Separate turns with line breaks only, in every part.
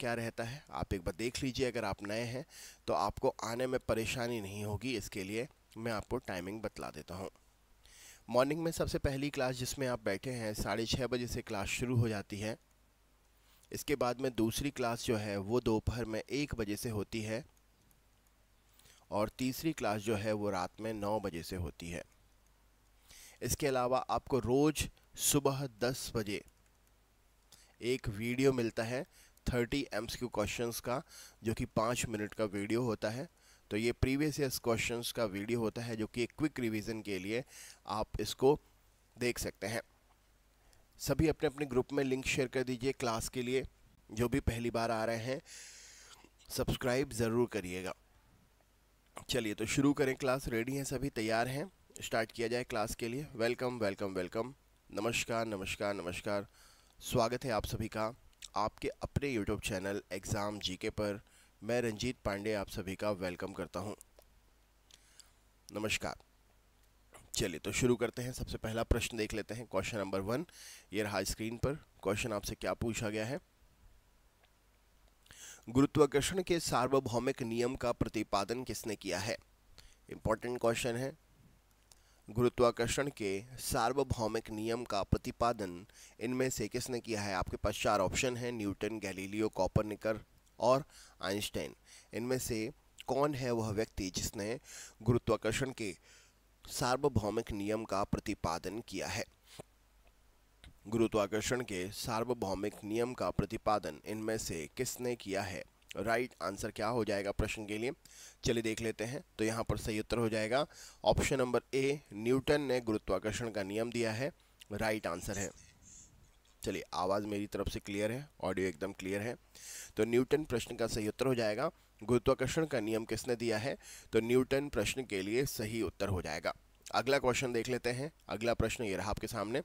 क्या रहता है आप एक बार देख लीजिए अगर आप नए हैं तो आपको आने में परेशानी नहीं होगी इसके लिए मैं आपको टाइमिंग बतला देता हूँ मॉर्निंग में सबसे पहली क्लास जिसमें आप बैठे हैं साढ़े छः बजे से क्लास शुरू हो जाती है इसके बाद में दूसरी क्लास जो है वो दोपहर में एक बजे से होती है और तीसरी क्लास जो है वो रात में नौ बजे से होती है इसके अलावा आपको रोज़ सुबह दस बजे एक वीडियो मिलता है थर्टी एम्स सी क्वेश्चन का जो कि पाँच मिनट का वीडियो होता है तो ये प्रीवियस ईयर क्वेश्चन का वीडियो होता है जो कि एक क्विक रिविज़न के लिए आप इसको देख सकते हैं सभी अपने अपने ग्रुप में लिंक शेयर कर दीजिए क्लास के लिए जो भी पहली बार आ रहे हैं सब्सक्राइब ज़रूर करिएगा चलिए तो शुरू करें क्लास रेडी हैं सभी तैयार हैं स्टार्ट किया जाए क्लास के लिए वेलकम वेलकम वेलकम नमस्कार नमस्कार नमस्कार स्वागत है आप सभी का आपके अपने यूट्यूब चैनल एग्ज़ाम जीके पर मैं रंजीत पांडे आप सभी का वेलकम करता हूं। नमस्कार चलिए तो शुरू करते हैं सबसे पहला प्रश्न देख लेते हैं क्वेश्चन नंबर वन ये रहा स्क्रीन पर क्वेश्चन आपसे क्या पूछा गया है गुरुत्वाकर्षण के सार्वभौमिक नियम का प्रतिपादन किसने किया है इंपॉर्टेंट क्वेश्चन है गुरुत्वाकर्षण के सार्वभौमिक नियम का प्रतिपादन इनमें से किसने किया है आपके पास चार ऑप्शन हैं न्यूटन गैलीलियो कॉपरनिकर और आइंस्टाइन इनमें से कौन है वह व्यक्ति जिसने गुरुत्वाकर्षण के सार्वभौमिक नियम का प्रतिपादन किया है गुरुत्वाकर्षण के सार्वभौमिक नियम का प्रतिपादन इनमें से किसने किया है राइट right आंसर क्या हो जाएगा प्रश्न के लिए चलिए देख लेते हैं तो यहाँ पर सही उत्तर हो जाएगा ऑप्शन नंबर ए न्यूटन ने गुरुत्वाकर्षण का नियम दिया है राइट right आंसर है चलिए आवाज़ मेरी तरफ से क्लियर है ऑडियो एकदम क्लियर है तो न्यूटन प्रश्न का सही उत्तर हो जाएगा गुरुत्वाकर्षण का नियम किसने दिया है तो न्यूटन प्रश्न के लिए सही उत्तर हो जाएगा अगला क्वेश्चन देख लेते हैं अगला प्रश्न ये रहा आपके सामने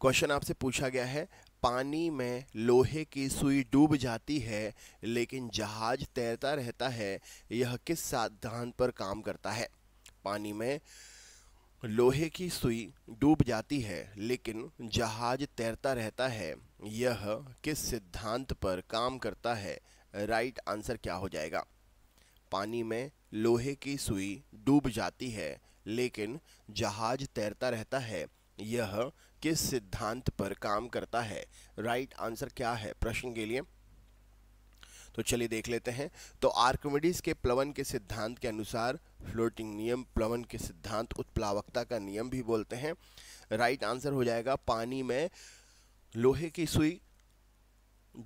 क्वेश्चन आपसे पूछा गया है पानी में लोहे की सुई डूब जाती है लेकिन जहाज तैरता रहता है यह किस सिद्धांत पर काम करता है पानी में लोहे की सुई डूब जाती है लेकिन जहाज तैरता रहता है यह किस सिद्धांत पर काम करता है राइट आंसर क्या हो जाएगा पानी में लोहे की सुई डूब जाती है लेकिन जहाज तैरता रहता है यह किस सिद्धांत पर काम करता है राइट right आंसर क्या है प्रश्न के लिए तो चलिए देख लेते हैं तो आर्कमिडीज के प्लवन के सिद्धांत के अनुसार फ्लोटिंग नियम प्लवन के सिद्धांत उत्प्लावकता का नियम भी बोलते हैं राइट right आंसर हो जाएगा पानी में लोहे की सुई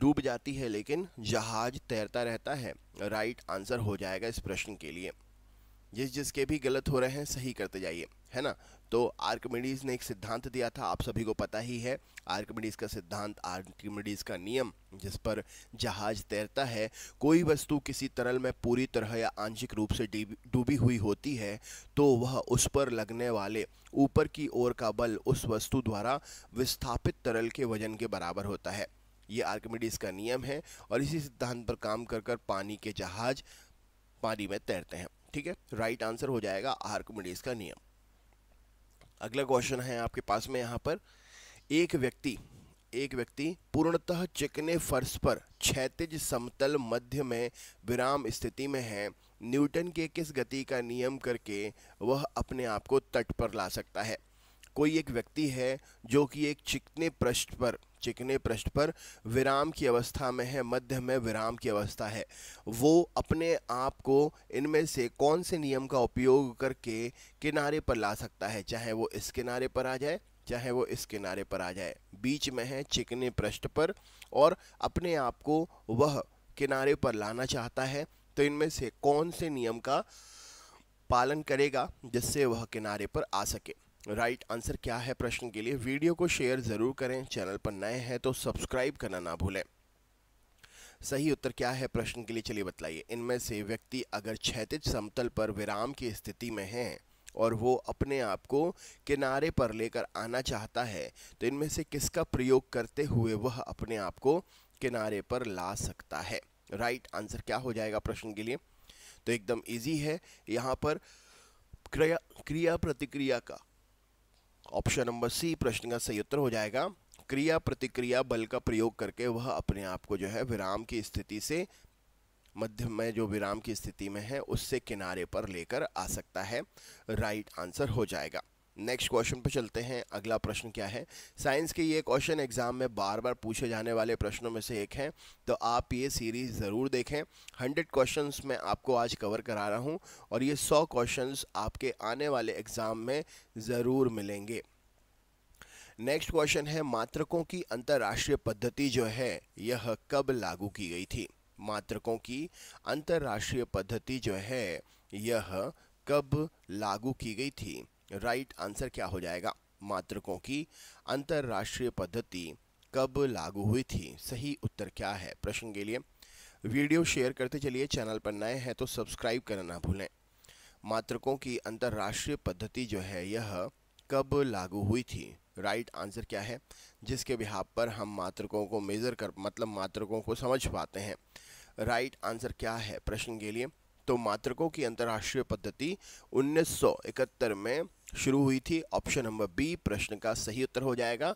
डूब जाती है लेकिन जहाज तैरता रहता है राइट right आंसर हो जाएगा इस प्रश्न के लिए जिस जिसके भी गलत हो रहे हैं सही करते जाइए है ना तो आर्कमिडीज़ ने एक सिद्धांत दिया था आप सभी को पता ही है आर्कमिडीज़ का सिद्धांत आर्कमिडीज़ का नियम जिस पर जहाज तैरता है कोई वस्तु किसी तरल में पूरी तरह या आंशिक रूप से डूबी हुई होती है तो वह उस पर लगने वाले ऊपर की ओर का बल उस वस्तु द्वारा विस्थापित तरल के वजन के बराबर होता है ये आर्कमिडीज़ का नियम है और इसी सिद्धांत पर काम कर कर पानी के जहाज पानी में तैरते हैं ठीक है राइट आंसर हो जाएगा आर्कमिडीज़ का नियम अगला क्वेश्चन है आपके पास में यहाँ पर एक व्यक्ति एक व्यक्ति पूर्णतः चिकने फर्श पर क्षैतिज समतल मध्य में विराम स्थिति में है न्यूटन के किस गति का नियम करके वह अपने आप को तट पर ला सकता है कोई एक व्यक्ति है जो कि एक चिकने पृष्ठ पर चिकने पृष्ठ पर विराम की अवस्था में है मध्य में विराम की अवस्था है वो अपने आप को इनमें से कौन से नियम का उपयोग करके किनारे पर ला सकता है चाहे वो इस किनारे पर आ जाए चाहे वो इस किनारे पर आ जाए बीच में है चिकने पृष्ठ पर और अपने आप को वह किनारे पर लाना चाहता है तो इनमें से कौन से नियम का पालन करेगा जिससे वह किनारे पर आ सके राइट right आंसर क्या है प्रश्न के लिए वीडियो को शेयर ज़रूर करें चैनल पर नए हैं तो सब्सक्राइब करना ना भूलें सही उत्तर क्या है प्रश्न के लिए चलिए बताइए इनमें से व्यक्ति अगर क्षैतिज समतल पर विराम की स्थिति में है और वो अपने आप को किनारे पर लेकर आना चाहता है तो इनमें से किसका प्रयोग करते हुए वह अपने आप को किनारे पर ला सकता है राइट right आंसर क्या हो जाएगा प्रश्न के लिए तो एकदम इजी है यहाँ पर क्रिया क्रिया प्रतिक्रिया का ऑप्शन नंबर सी प्रश्न का सही उत्तर हो जाएगा क्रिया प्रतिक्रिया बल का प्रयोग करके वह अपने आप को जो है विराम की स्थिति से मध्य में जो विराम की स्थिति में है उससे किनारे पर लेकर आ सकता है राइट आंसर हो जाएगा नेक्स्ट क्वेश्चन पर चलते हैं अगला प्रश्न क्या है साइंस के ये क्वेश्चन एग्जाम में बार बार पूछे जाने वाले प्रश्नों में से एक है तो आप ये सीरीज ज़रूर देखें हंड्रेड क्वेश्चन मैं आपको आज कवर करा रहा हूँ और ये सौ क्वेश्चन आपके आने वाले एग्ज़ाम में ज़रूर मिलेंगे नेक्स्ट क्वेश्चन है मात्रकों की अंतर्राष्ट्रीय पद्धति जो है यह कब लागू की गई थी मात्रकों की अंतर्राष्ट्रीय पद्धति जो है यह कब लागू की गई थी राइट आंसर क्या हो जाएगा मात्रकों की अंतर्राष्ट्रीय पद्धति कब लागू हुई थी सही उत्तर क्या है प्रश्न के लिए वीडियो शेयर करते चलिए चैनल पर नए हैं तो सब्सक्राइब करना ना भूलें मात्रकों की अंतर्राष्ट्रीय पद्धति जो है यह कब लागू हुई थी राइट right आंसर क्या है जिसके बिहार पर हम मात्रकों को मेज़र कर मतलब मात्रकों को समझ पाते हैं राइट right आंसर क्या है प्रश्न के लिए तो मात्रकों की अंतर्राष्ट्रीय पद्धति 1971 में शुरू हुई थी ऑप्शन नंबर बी प्रश्न का सही उत्तर हो जाएगा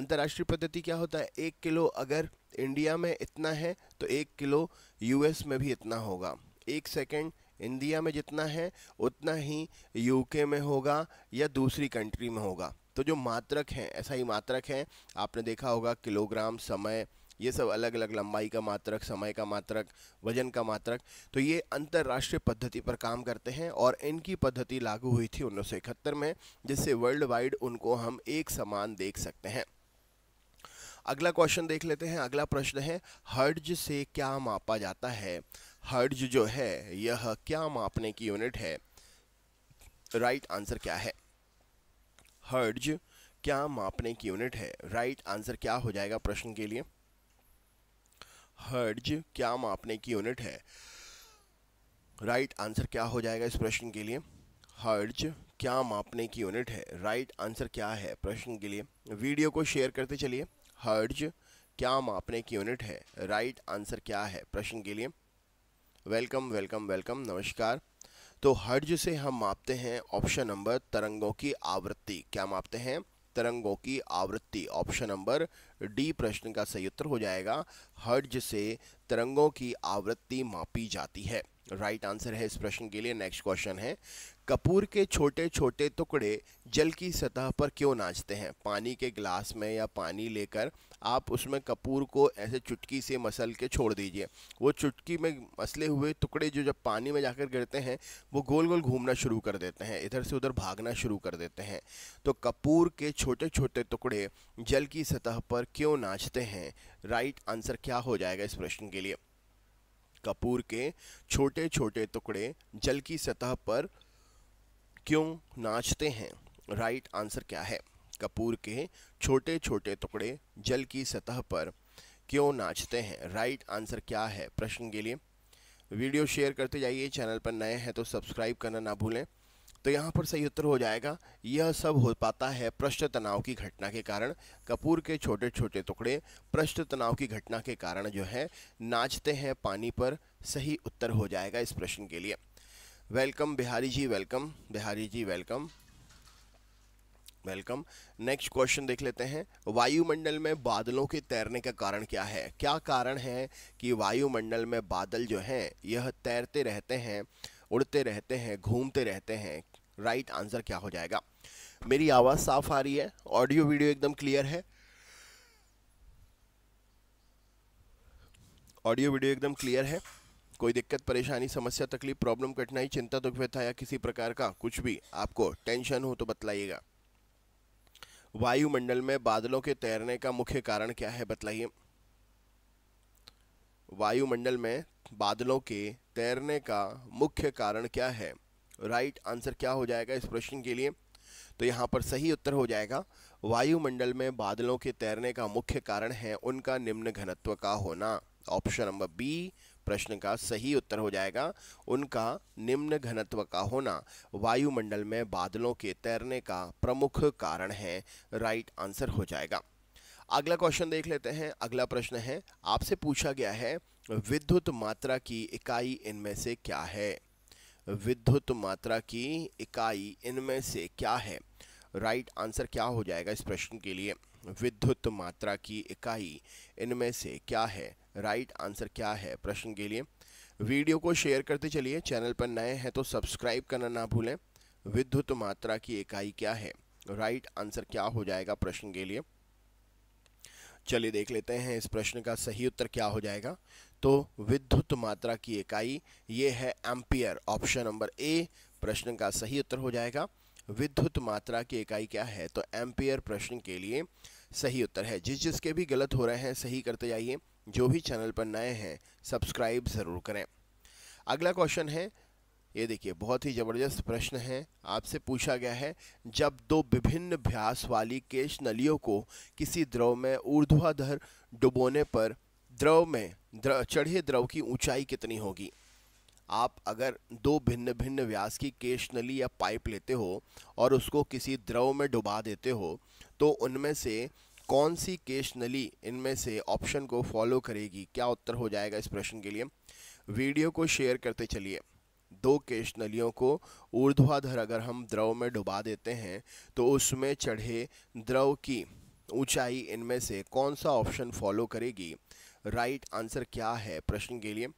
अंतर्राष्ट्रीय पद्धति क्या होता है एक किलो अगर इंडिया में इतना है तो एक किलो यूएस में भी इतना होगा एक सेकंड इंडिया में जितना है उतना ही यूके में होगा या दूसरी कंट्री में होगा तो जो मात्रक हैं ऐसा ही मात्रक हैं आपने देखा होगा किलोग्राम समय ये सब अलग अलग लंबाई का मात्रक समय का मात्रक वजन का मात्रक तो ये अंतर्राष्ट्रीय पद्धति पर काम करते हैं और इनकी पद्धति लागू हुई थी उन्नीस में जिससे वर्ल्ड वाइड उनको हम एक समान देख सकते हैं अगला क्वेश्चन देख लेते हैं अगला प्रश्न है हर्ज से क्या मापा जाता है हर्ज जो है यह क्या मापने की यूनिट है राइट right आंसर क्या है हर्ज क्या मापने की यूनिट है राइट right आंसर क्या हो जाएगा प्रश्न के लिए हर्ज क्या मापने की यूनिट है राइट right आंसर क्या हो जाएगा इस प्रश्न के लिए हर्ज क्या मापने की यूनिट है राइट right आंसर क्या है प्रश्न के लिए वीडियो को शेयर करते चलिए हर्ज क्या मापने की यूनिट है राइट right आंसर क्या है प्रश्न के लिए वेलकम वेलकम वेलकम नमस्कार तो हर्ज से हम मापते हैं ऑप्शन नंबर तरंगों की आवृत्ति क्या मापते हैं तरंगों की आवृत्ति ऑप्शन नंबर डी प्रश्न का सही उत्तर हो जाएगा हर्ज से तरंगों की आवृत्ति मापी जाती है राइट right आंसर है इस प्रश्न के लिए नेक्स्ट क्वेश्चन है कपूर के छोटे छोटे टुकड़े जल की सतह पर क्यों नाचते हैं पानी के गिलास में या पानी लेकर आप उसमें कपूर को ऐसे चुटकी से मसल के छोड़ दीजिए वो चुटकी में मसले हुए टुकड़े जो जब पानी में जाकर गिरते हैं वो गोल गोल घूमना शुरू कर देते हैं इधर से उधर भागना शुरू कर देते हैं तो कपूर के छोटे छोटे टुकड़े जल की सतह पर क्यों नाचते हैं राइट आंसर क्या हो जाएगा इस प्रश्न के लिए कपूर के छोटे छोटे टुकड़े जल की सतह पर क्यों नाचते हैं राइट आंसर क्या है कपूर के छोटे छोटे टुकड़े जल की सतह पर क्यों नाचते हैं राइट आंसर क्या है प्रश्न के लिए वीडियो शेयर करते जाइए चैनल पर नए हैं तो सब्सक्राइब करना ना भूलें तो यहाँ पर सही उत्तर हो जाएगा यह सब हो पाता है पृष्ठ तनाव की घटना के कारण कपूर के छोटे छोटे टुकड़े पृष्ठ तनाव की घटना के कारण जो है नाचते हैं पानी पर सही उत्तर हो जाएगा इस प्रश्न के लिए welcome Bihari ji welcome Bihari ji welcome welcome next question देख लेते हैं वायुमंडल में बादलों के तैरने का कारण क्या है क्या कारण है कि वायुमंडल में बादल जो हैं यह तैरते रहते हैं उड़ते रहते हैं घूमते रहते हैं राइट आंसर क्या हो जाएगा मेरी आवाज़ साफ आ रही है ऑडियो वीडियो एकदम क्लियर है ऑडियो वीडियो एकदम क्लियर है कोई दिक्कत परेशानी समस्या तकलीफ प्रॉब्लम कठिनाई चिंता दुख व्यथा या किसी प्रकार का कुछ भी आपको टेंशन हो तो बतलाइएगा वायुमंडल में बादलों के तैरने का मुख्य कारण क्या है बतलाइए वायुमंडल में बादलों के तैरने का मुख्य कारण क्या है राइट आंसर क्या हो जाएगा इस प्रश्न के लिए तो यहाँ पर सही उत्तर हो जाएगा वायुमंडल में बादलों के तैरने का मुख्य कारण है उनका निम्न घनत्व का होना ऑप्शन नंबर बी प्रश्न का सही उत्तर हो जाएगा उनका निम्न घनत्व का होना वायुमंडल में बादलों के तैरने का प्रमुख कारण है राइट आंसर हो जाएगा अगला क्वेश्चन देख लेते हैं अगला प्रश्न है आपसे पूछा गया है विद्युत मात्रा की इकाई इनमें से क्या है विद्युत मात्रा की इकाई इनमें से क्या है राइट आंसर क्या हो जाएगा इस प्रश्न के लिए विद्युत मात्रा की इकाई इनमें से क्या है राइट आंसर क्या है प्रश्न के लिए वीडियो को शेयर करते चलिए चैनल पर नए हैं तो सब्सक्राइब करना ना भूलें विद्युत मात्रा की इकाई क्या है राइट आंसर क्या हो जाएगा प्रश्न के लिए चलिए देख लेते हैं इस प्रश्न का सही उत्तर क्या हो जाएगा तो विद्युत मात्रा की इकाई ये है एम्पियर ऑप्शन नंबर ए प्रश्न का सही उत्तर हो जाएगा विद्युत मात्रा की इकाई क्या है तो एम्पियर प्रश्न के लिए सही उत्तर है जिस जिसके भी गलत हो रहे हैं सही करते जाइए जो भी चैनल पर नए हैं सब्सक्राइब ज़रूर करें अगला क्वेश्चन है ये देखिए बहुत ही ज़बरदस्त प्रश्न है आपसे पूछा गया है जब दो विभिन्न भ्यास वाली केश नलियों को किसी द्रव में ऊर्ध्वाधर डुबोने पर द्रव में द्रव चढ़े द्रव की ऊंचाई कितनी होगी आप अगर दो भिन्न भिन्न व्यास की केश नली या पाइप लेते हो और उसको किसी द्रव में डुबा देते हो तो उनमें से कौन सी केश नली इनमें से ऑप्शन को फॉलो करेगी क्या उत्तर हो जाएगा इस प्रश्न के लिए वीडियो को शेयर करते चलिए दो केश नलियों को ऊर्ध्वाधर अगर हम द्रव में डुबा देते हैं तो उसमें चढ़े द्रव की ऊंचाई इनमें से कौन सा ऑप्शन फॉलो करेगी राइट आंसर क्या है प्रश्न के लिए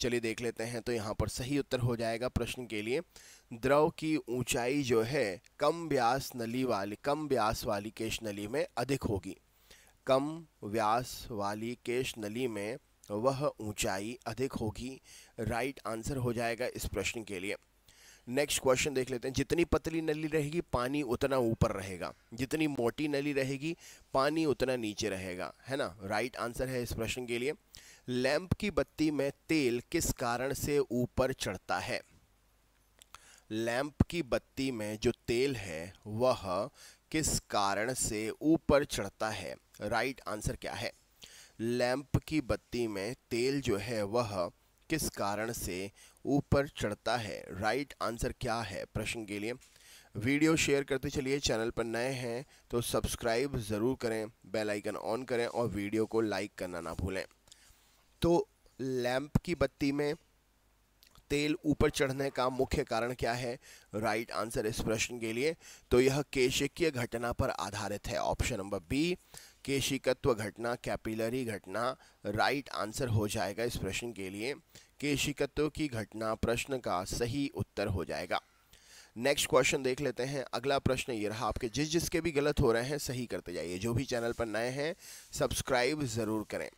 चलिए देख लेते हैं तो यहाँ पर सही उत्तर हो जाएगा प्रश्न के लिए द्रव की ऊंचाई जो है कम व्यास नली वाली कम व्यास वाली केश नली में अधिक होगी कम व्यास वाली केश नली में वह ऊंचाई अधिक होगी राइट आंसर हो जाएगा इस प्रश्न के लिए नेक्स्ट क्वेश्चन देख लेते हैं जितनी पतली नली रहेगी पानी उतना ऊपर रहेगा जितनी मोटी नली रहेगी पानी उतना नीचे रहेगा है ना राइट आंसर है इस प्रश्न के लिए लैंप की बत्ती में तेल किस कारण से ऊपर चढ़ता है लैंप की बत्ती में जो तेल है वह किस कारण से ऊपर चढ़ता है राइट right आंसर क्या है लैंप की बत्ती में तेल जो है वह किस कारण से ऊपर चढ़ता है राइट right आंसर क्या है प्रश्न के लिए वीडियो शेयर करते चलिए चैनल पर नए हैं तो सब्सक्राइब ज़रूर करें बेल आइकन ऑन करें और वीडियो को लाइक करना ना भूलें तो लैंप की बत्ती में तेल ऊपर चढ़ने का मुख्य कारण क्या है राइट आंसर इस प्रश्न के लिए तो यह केशिकीय घटना पर आधारित है ऑप्शन नंबर बी केशिकत्व घटना कैपिलरी घटना राइट आंसर हो जाएगा इस प्रश्न के लिए केशिकत्व की घटना प्रश्न का सही उत्तर हो जाएगा नेक्स्ट क्वेश्चन देख लेते हैं अगला प्रश्न ये रहा आपके जिस जिसके भी गलत हो रहे हैं सही करते जाइए जो भी चैनल पर नए हैं सब्सक्राइब ज़रूर करें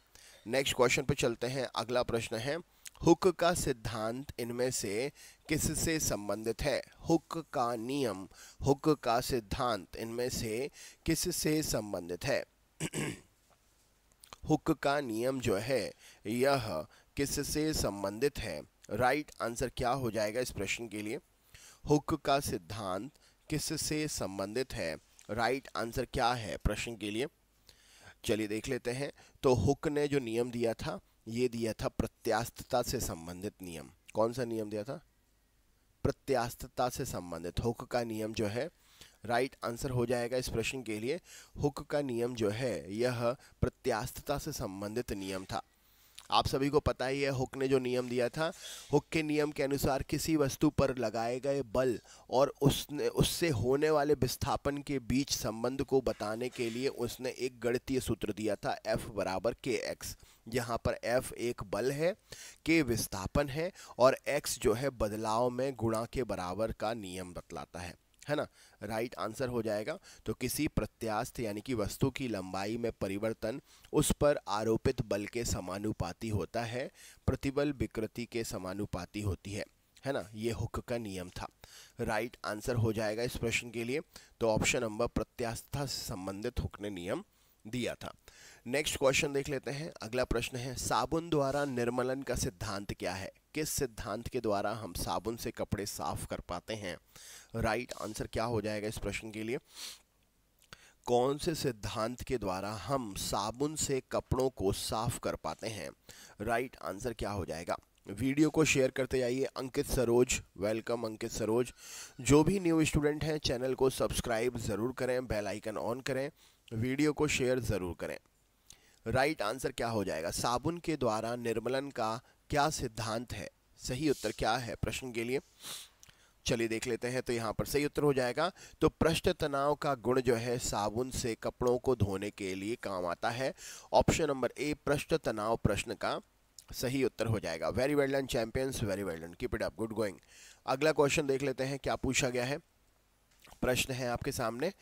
नेक्स्ट क्वेश्चन पर चलते हैं अगला प्रश्न है हुक का सिद्धांत इनमें से किससे संबंधित है हुक का नियम हुक का सिद्धांत इनमें से किससे संबंधित है हुक का नियम जो है यह किससे संबंधित है राइट right आंसर क्या हो जाएगा इस प्रश्न के लिए हुक का सिद्धांत किससे संबंधित है राइट right आंसर क्या है प्रश्न के लिए चलिए देख लेते हैं तो हुक ने जो नियम दिया था ये दिया था प्रत्यास्थता से संबंधित नियम कौन सा नियम दिया था प्रत्यास्थता से संबंधित हुक का नियम जो है राइट right आंसर हो जाएगा इस प्रश्न के लिए हुक का नियम जो है यह प्रत्यास्थता से संबंधित नियम था आप सभी को पता ही है हुक ने जो नियम दिया था हुक के नियम के अनुसार किसी वस्तु पर लगाए गए बल और उसने उससे होने वाले विस्थापन के बीच संबंध को बताने के लिए उसने एक गणितीय सूत्र दिया था F बराबर के एक्स यहाँ पर F एक बल है के विस्थापन है और x जो है बदलाव में गुणा के बराबर का नियम बतलाता है है ना राइट right आंसर हो जाएगा तो किसी प्रत्यास्थ यानी कि वस्तु की लंबाई में परिवर्तन उस पर आरोपित बल के समानुपाती होता है प्रतिबल विकृति के समानुपाती होती है है ना ये हुक का नियम था राइट right आंसर हो जाएगा इस प्रश्न के लिए तो ऑप्शन नंबर प्रत्यास्था से संबंधित हुक ने नियम दिया था नेक्स्ट क्वेश्चन देख लेते हैं अगला प्रश्न है साबुन द्वारा निर्मलन का सिद्धांत क्या है किस सिद्धांत के द्वारा हम साबुन से कपड़े साफ कर पाते हैं राइट right आंसर क्या हो जाएगा इस प्रश्न के लिए कौन से सिद्धांत के द्वारा हम साबुन से कपड़ों को साफ कर पाते हैं राइट right आंसर क्या हो जाएगा वीडियो को शेयर करते जाइए अंकित सरोज वेलकम अंकित सरोज जो भी न्यू स्टूडेंट हैं चैनल को सब्सक्राइब ज़रूर करें बेल आइकन ऑन करें वीडियो को शेयर ज़रूर करें राइट right आंसर क्या हो जाएगा साबुन के द्वारा निर्मलन का क्या सिद्धांत है सही उत्तर क्या है प्रश्न के लिए चलिए देख लेते हैं तो यहाँ पर सही उत्तर हो जाएगा तो पृष्ठ तनाव का गुण जो है साबुन से कपड़ों को धोने के लिए काम आता है ऑप्शन नंबर ए पृष्ठ तनाव प्रश्न का सही उत्तर हो जाएगा very well done champions very well done keep it up good going अगला क्वेश्चन देख लेते हैं क्या पूछा गया है प्रश्न है आपके सामने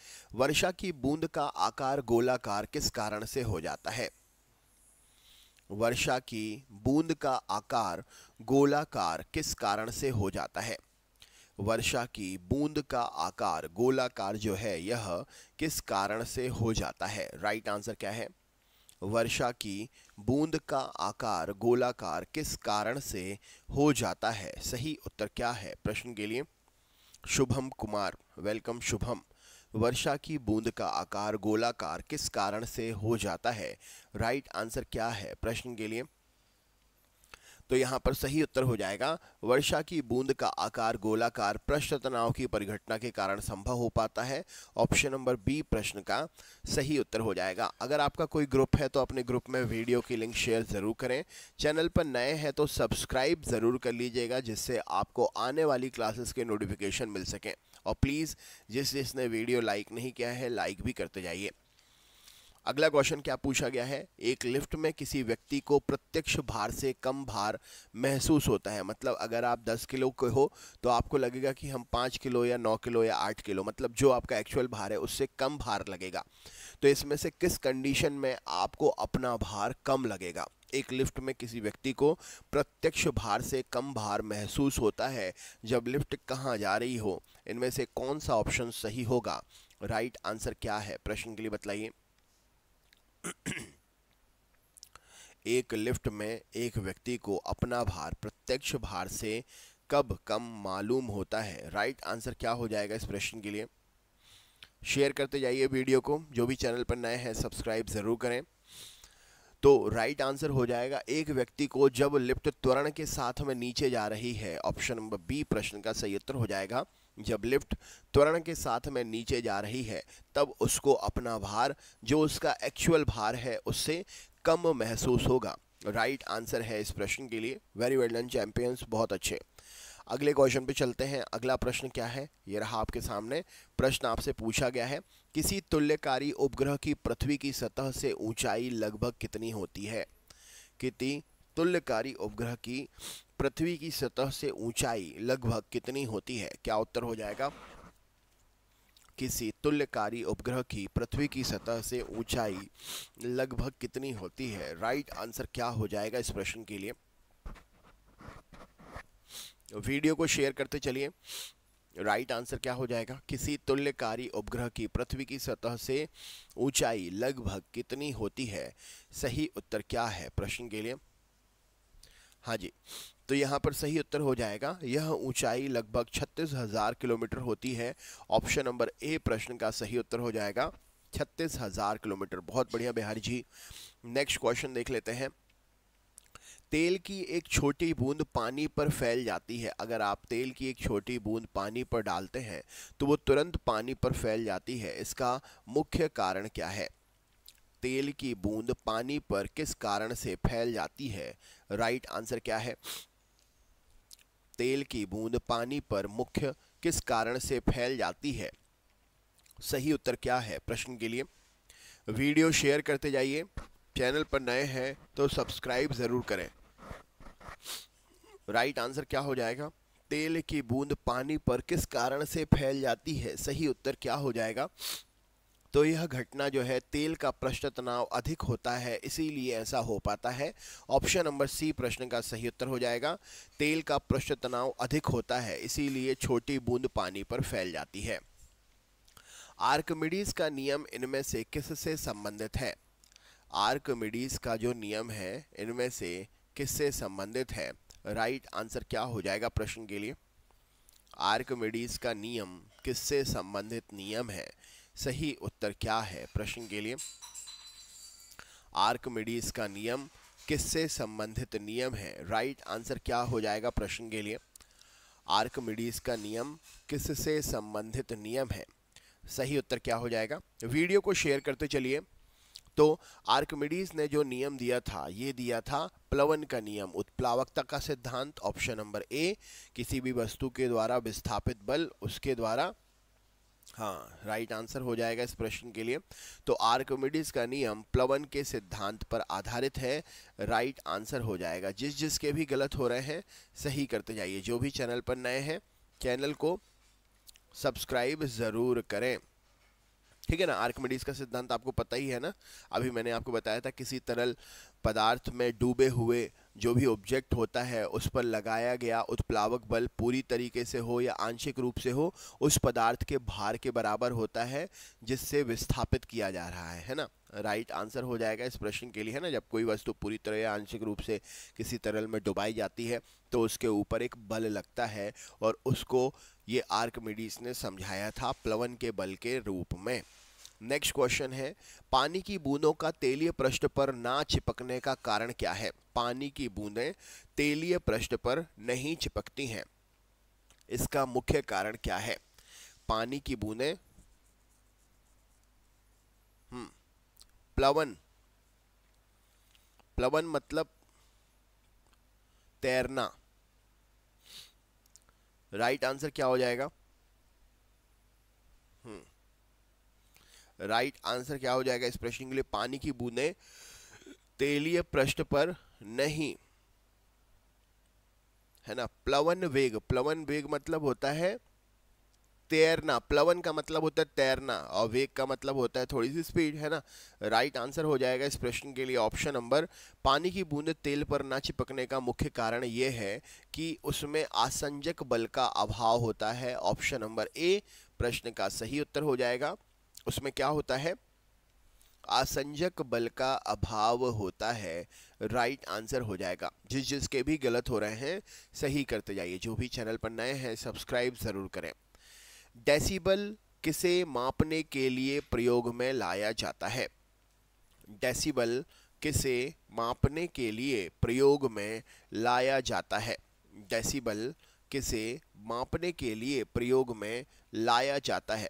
वर्षा की बूंद का आकार गोलाकार किस कारण से हो जाता है वर्षा की बूंद का आकार गोलाकार किस कारण से हो जाता है वर्षा की बूंद का आकार गोलाकार जो है यह किस कारण से हो जाता है राइट आंसर क्या है वर्षा की बूंद का आकार गोलाकार किस कारण से हो जाता है सही उत्तर क्या है प्रश्न के लिए शुभम कुमार वेलकम शुभम वर्षा की बूंद का आकार गोलाकार किस कारण से हो जाता है राइट आंसर क्या है प्रश्न के लिए तो यहाँ पर सही उत्तर हो जाएगा वर्षा की बूंद का आकार गोलाकार प्रश्न तनाव की परिघटना के कारण संभव हो पाता है ऑप्शन नंबर बी प्रश्न का सही उत्तर हो जाएगा अगर आपका कोई ग्रुप है तो अपने ग्रुप में वीडियो की लिंक शेयर ज़रूर करें चैनल पर नए हैं तो सब्सक्राइब ज़रूर कर लीजिएगा जिससे आपको आने वाली क्लासेस के नोटिफिकेशन मिल सकें और प्लीज़ जिस जिसने वीडियो लाइक नहीं किया है लाइक भी करते जाइए अगला क्वेश्चन क्या पूछा गया है एक लिफ्ट में किसी व्यक्ति को प्रत्यक्ष भार से कम भार महसूस होता है मतलब अगर आप 10 किलो के हो तो आपको लगेगा कि हम 5 किलो या 9 किलो या 8 किलो मतलब जो आपका एक्चुअल भार है उससे कम भार लगेगा तो इसमें से किस कंडीशन में आपको अपना भार कम लगेगा एक लिफ्ट में किसी व्यक्ति को प्रत्यक्ष भार से कम भार महसूस होता है जब लिफ्ट कहाँ जा रही हो इनमें से कौन सा ऑप्शन सही होगा राइट आंसर क्या है प्रश्न के लिए बताइए एक लिफ्ट में एक व्यक्ति को अपना भार प्रत्यक्ष भार से कब कम मालूम होता है राइट right आंसर क्या हो जाएगा इस प्रश्न के लिए शेयर करते जाइए वीडियो को जो भी चैनल पर नए हैं सब्सक्राइब ज़रूर करें तो राइट आंसर हो जाएगा एक व्यक्ति को जब लिफ्ट त्वरण के साथ में नीचे जा रही है ऑप्शन नंबर बी प्रश्न का सही उत्तर हो जाएगा जब लिफ्ट त्वरण के साथ में नीचे जा रही है तब उसको अपना भार जो उसका एक्चुअल भार है उससे कम महसूस होगा राइट आंसर है इस प्रश्न के लिए वेरी वेल डन चैंपियंस बहुत अच्छे अगले क्वेश्चन पे चलते हैं अगला प्रश्न क्या है ये रहा आपके सामने प्रश्न आपसे पूछा गया है किसी तुल्यकारी उपग्रह की पृथ्वी की सतह से ऊंचाई लगभग कितनी होती है कितनी तुल्यकारी उपग्रह की पृथ्वी की सतह से ऊंचाई लगभग कितनी होती है क्या उत्तर हो जाएगा किसी तुल्यकारी उपग्रह की पृथ्वी की सतह से ऊंचाई लगभग कितनी होती है राइट right आंसर क्या हो जाएगा इस प्रश्न के लिए वीडियो को शेयर करते चलिए राइट आंसर क्या हो जाएगा किसी तुल्यकारी उपग्रह की पृथ्वी की सतह से ऊंचाई लगभग कितनी होती है सही उत्तर क्या है प्रश्न के लिए हाँ जी तो यहाँ पर सही उत्तर हो जाएगा यह ऊंचाई लगभग छत्तीस हज़ार किलोमीटर होती है ऑप्शन नंबर ए प्रश्न का सही उत्तर हो जाएगा छत्तीस हज़ार किलोमीटर बहुत बढ़िया बिहारी जी नेक्स्ट क्वेश्चन देख लेते हैं तेल की एक छोटी बूंद पानी पर फैल जाती है अगर आप तेल की एक छोटी बूंद पानी पर डालते हैं तो वो तुरंत पानी पर फैल जाती है इसका मुख्य कारण क्या है तेल की बूंद पानी पर किस कारण से फैल जाती है राइट आंसर क्या है तेल की बूंद पानी पर मुख्य किस कारण से फैल जाती है सही उत्तर क्या है प्रश्न के लिए वीडियो शेयर करते जाइए चैनल पर नए हैं तो सब्सक्राइब ज़रूर करें राइट आंसर क्या हो जाएगा तेल की बूंद पानी पर किस कारण से फैल जाती है सही उत्तर क्या हो जाएगा तो यह घटना जो है तेल का पृष्ठ तनाव अधिक होता है इसीलिए ऐसा हो पाता है ऑप्शन नंबर सी प्रश्न का सही उत्तर हो जाएगा तेल का पृष्ठ तनाव अधिक होता है इसीलिए छोटी बूंद पानी पर फैल जाती है आर्कमिडीज का नियम इनमें से किस से संबंधित है आर्कमिडीज का जो नियम है इनमें से किससे संबंधित है राइट आंसर क्या हो जाएगा प्रश्न के लिए आर्कमेडीज का नियम किससे संबंधित नियम है सही उत्तर क्या है प्रश्न के लिए आर्कमेडीज का नियम किससे संबंधित नियम है राइट आंसर क्या हो जाएगा प्रश्न के लिए आर्कमेडीज का नियम किससे संबंधित नियम है सही उत्तर क्या हो जाएगा वीडियो को शेयर करते चलिए तो आर्कमिडीज ने जो नियम दिया था ये दिया था प्लवन का नियम उत्प्लावकता का सिद्धांत ऑप्शन नंबर ए किसी भी वस्तु के द्वारा विस्थापित बल उसके द्वारा हाँ राइट आंसर हो जाएगा इस प्रश्न के लिए तो आर्कमिडीज का नियम प्लवन के सिद्धांत पर आधारित है राइट आंसर हो जाएगा जिस जिसके भी गलत हो रहे हैं सही करते जाइए जो भी चैनल पर नए हैं चैनल को सब्सक्राइब ज़रूर करें ठीक है ना आर्कमिडीज का सिद्धांत आपको पता ही है ना अभी मैंने आपको बताया था किसी तरल पदार्थ में डूबे हुए जो भी ऑब्जेक्ट होता है उस पर लगाया गया उत्प्लावक बल पूरी तरीके से हो या आंशिक रूप से हो उस पदार्थ के भार के बराबर होता है जिससे विस्थापित किया जा रहा है है ना राइट right आंसर हो जाएगा इस प्रश्न के लिए है ना जब कोई वस्तु पूरी तरह या आंशिक रूप से किसी तरल में डुबाई जाती है तो उसके ऊपर एक बल लगता है और उसको ये आर्कमिडीज ने समझाया था प्लवन के बल के रूप में नेक्स्ट क्वेश्चन है पानी की बूंदों का तेलीय पृष्ठ पर ना चिपकने का कारण क्या है पानी की बूंदें तेलीय पृष्ठ पर नहीं चिपकती हैं इसका मुख्य कारण क्या है पानी की बूंदें हम्म, प्लवन प्लवन मतलब तैरना राइट आंसर क्या हो जाएगा राइट हम्म। आंसर क्या हो जाएगा इस प्रश्न के लिए पानी की बूंदें तेलीय पृष्ठ पर नहीं है ना प्लवन वेग प्लवन वेग मतलब होता है तैरना प्लवन का मतलब होता है तैरना और वेग का मतलब होता है थोड़ी सी स्पीड है ना राइट आंसर हो जाएगा इस प्रश्न के लिए ऑप्शन नंबर पानी की बूंद तेल पर ना चिपकने का मुख्य कारण यह है कि उसमें आसंजक बल का अभाव होता है ऑप्शन नंबर ए प्रश्न का सही उत्तर हो जाएगा उसमें क्या होता है आसंजक बल का अभाव होता है राइट आंसर हो जाएगा जिस जिसके भी गलत हो रहे हैं सही करते जाइए जो भी चैनल पर नए हैं सब्सक्राइब ज़रूर करें डेसिबल किसे मापने के लिए प्रयोग में लाया जाता है डेसिबल किसे मापने के लिए प्रयोग में लाया जाता है डेसिबल किसे मापने के लिए प्रयोग में लाया जाता है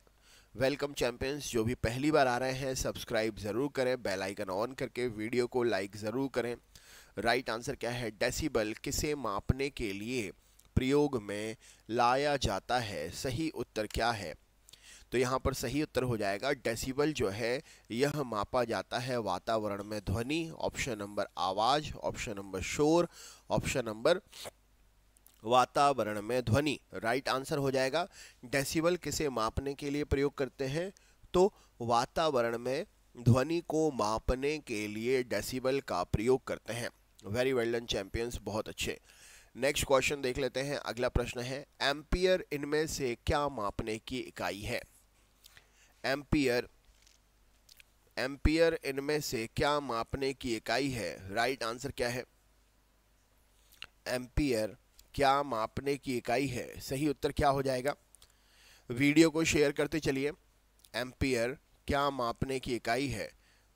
वेलकम चैंपियंस जो भी पहली बार आ रहे हैं सब्सक्राइब ज़रूर करें बेल आइकन ऑन करके वीडियो को लाइक ज़रूर करें राइट right आंसर क्या है डेसिबल किसे मापने के लिए प्रयोग में लाया जाता है सही उत्तर क्या है तो यहाँ पर सही उत्तर हो जाएगा डेसिबल जो है यह मापा जाता है वातावरण में ध्वनि ऑप्शन नंबर आवाज़ ऑप्शन नंबर शोर ऑप्शन नंबर वातावरण में ध्वनि राइट आंसर हो जाएगा डेसिबल किसे मापने के लिए प्रयोग करते हैं तो वातावरण में ध्वनि को मापने के लिए डेसिबल का प्रयोग करते हैं वेरी वेल्डन चैंपियंस बहुत अच्छे नेक्स्ट क्वेश्चन देख लेते हैं अगला प्रश्न है एम्पियर इनमें से क्या मापने की इकाई है एम्पियर एम्पियर इनमें से क्या मापने की इकाई है राइट right आंसर क्या है एम्पियर क्या मापने की इकाई है सही उत्तर क्या हो जाएगा वीडियो को शेयर करते चलिए एम्पियर क्या मापने की इकाई है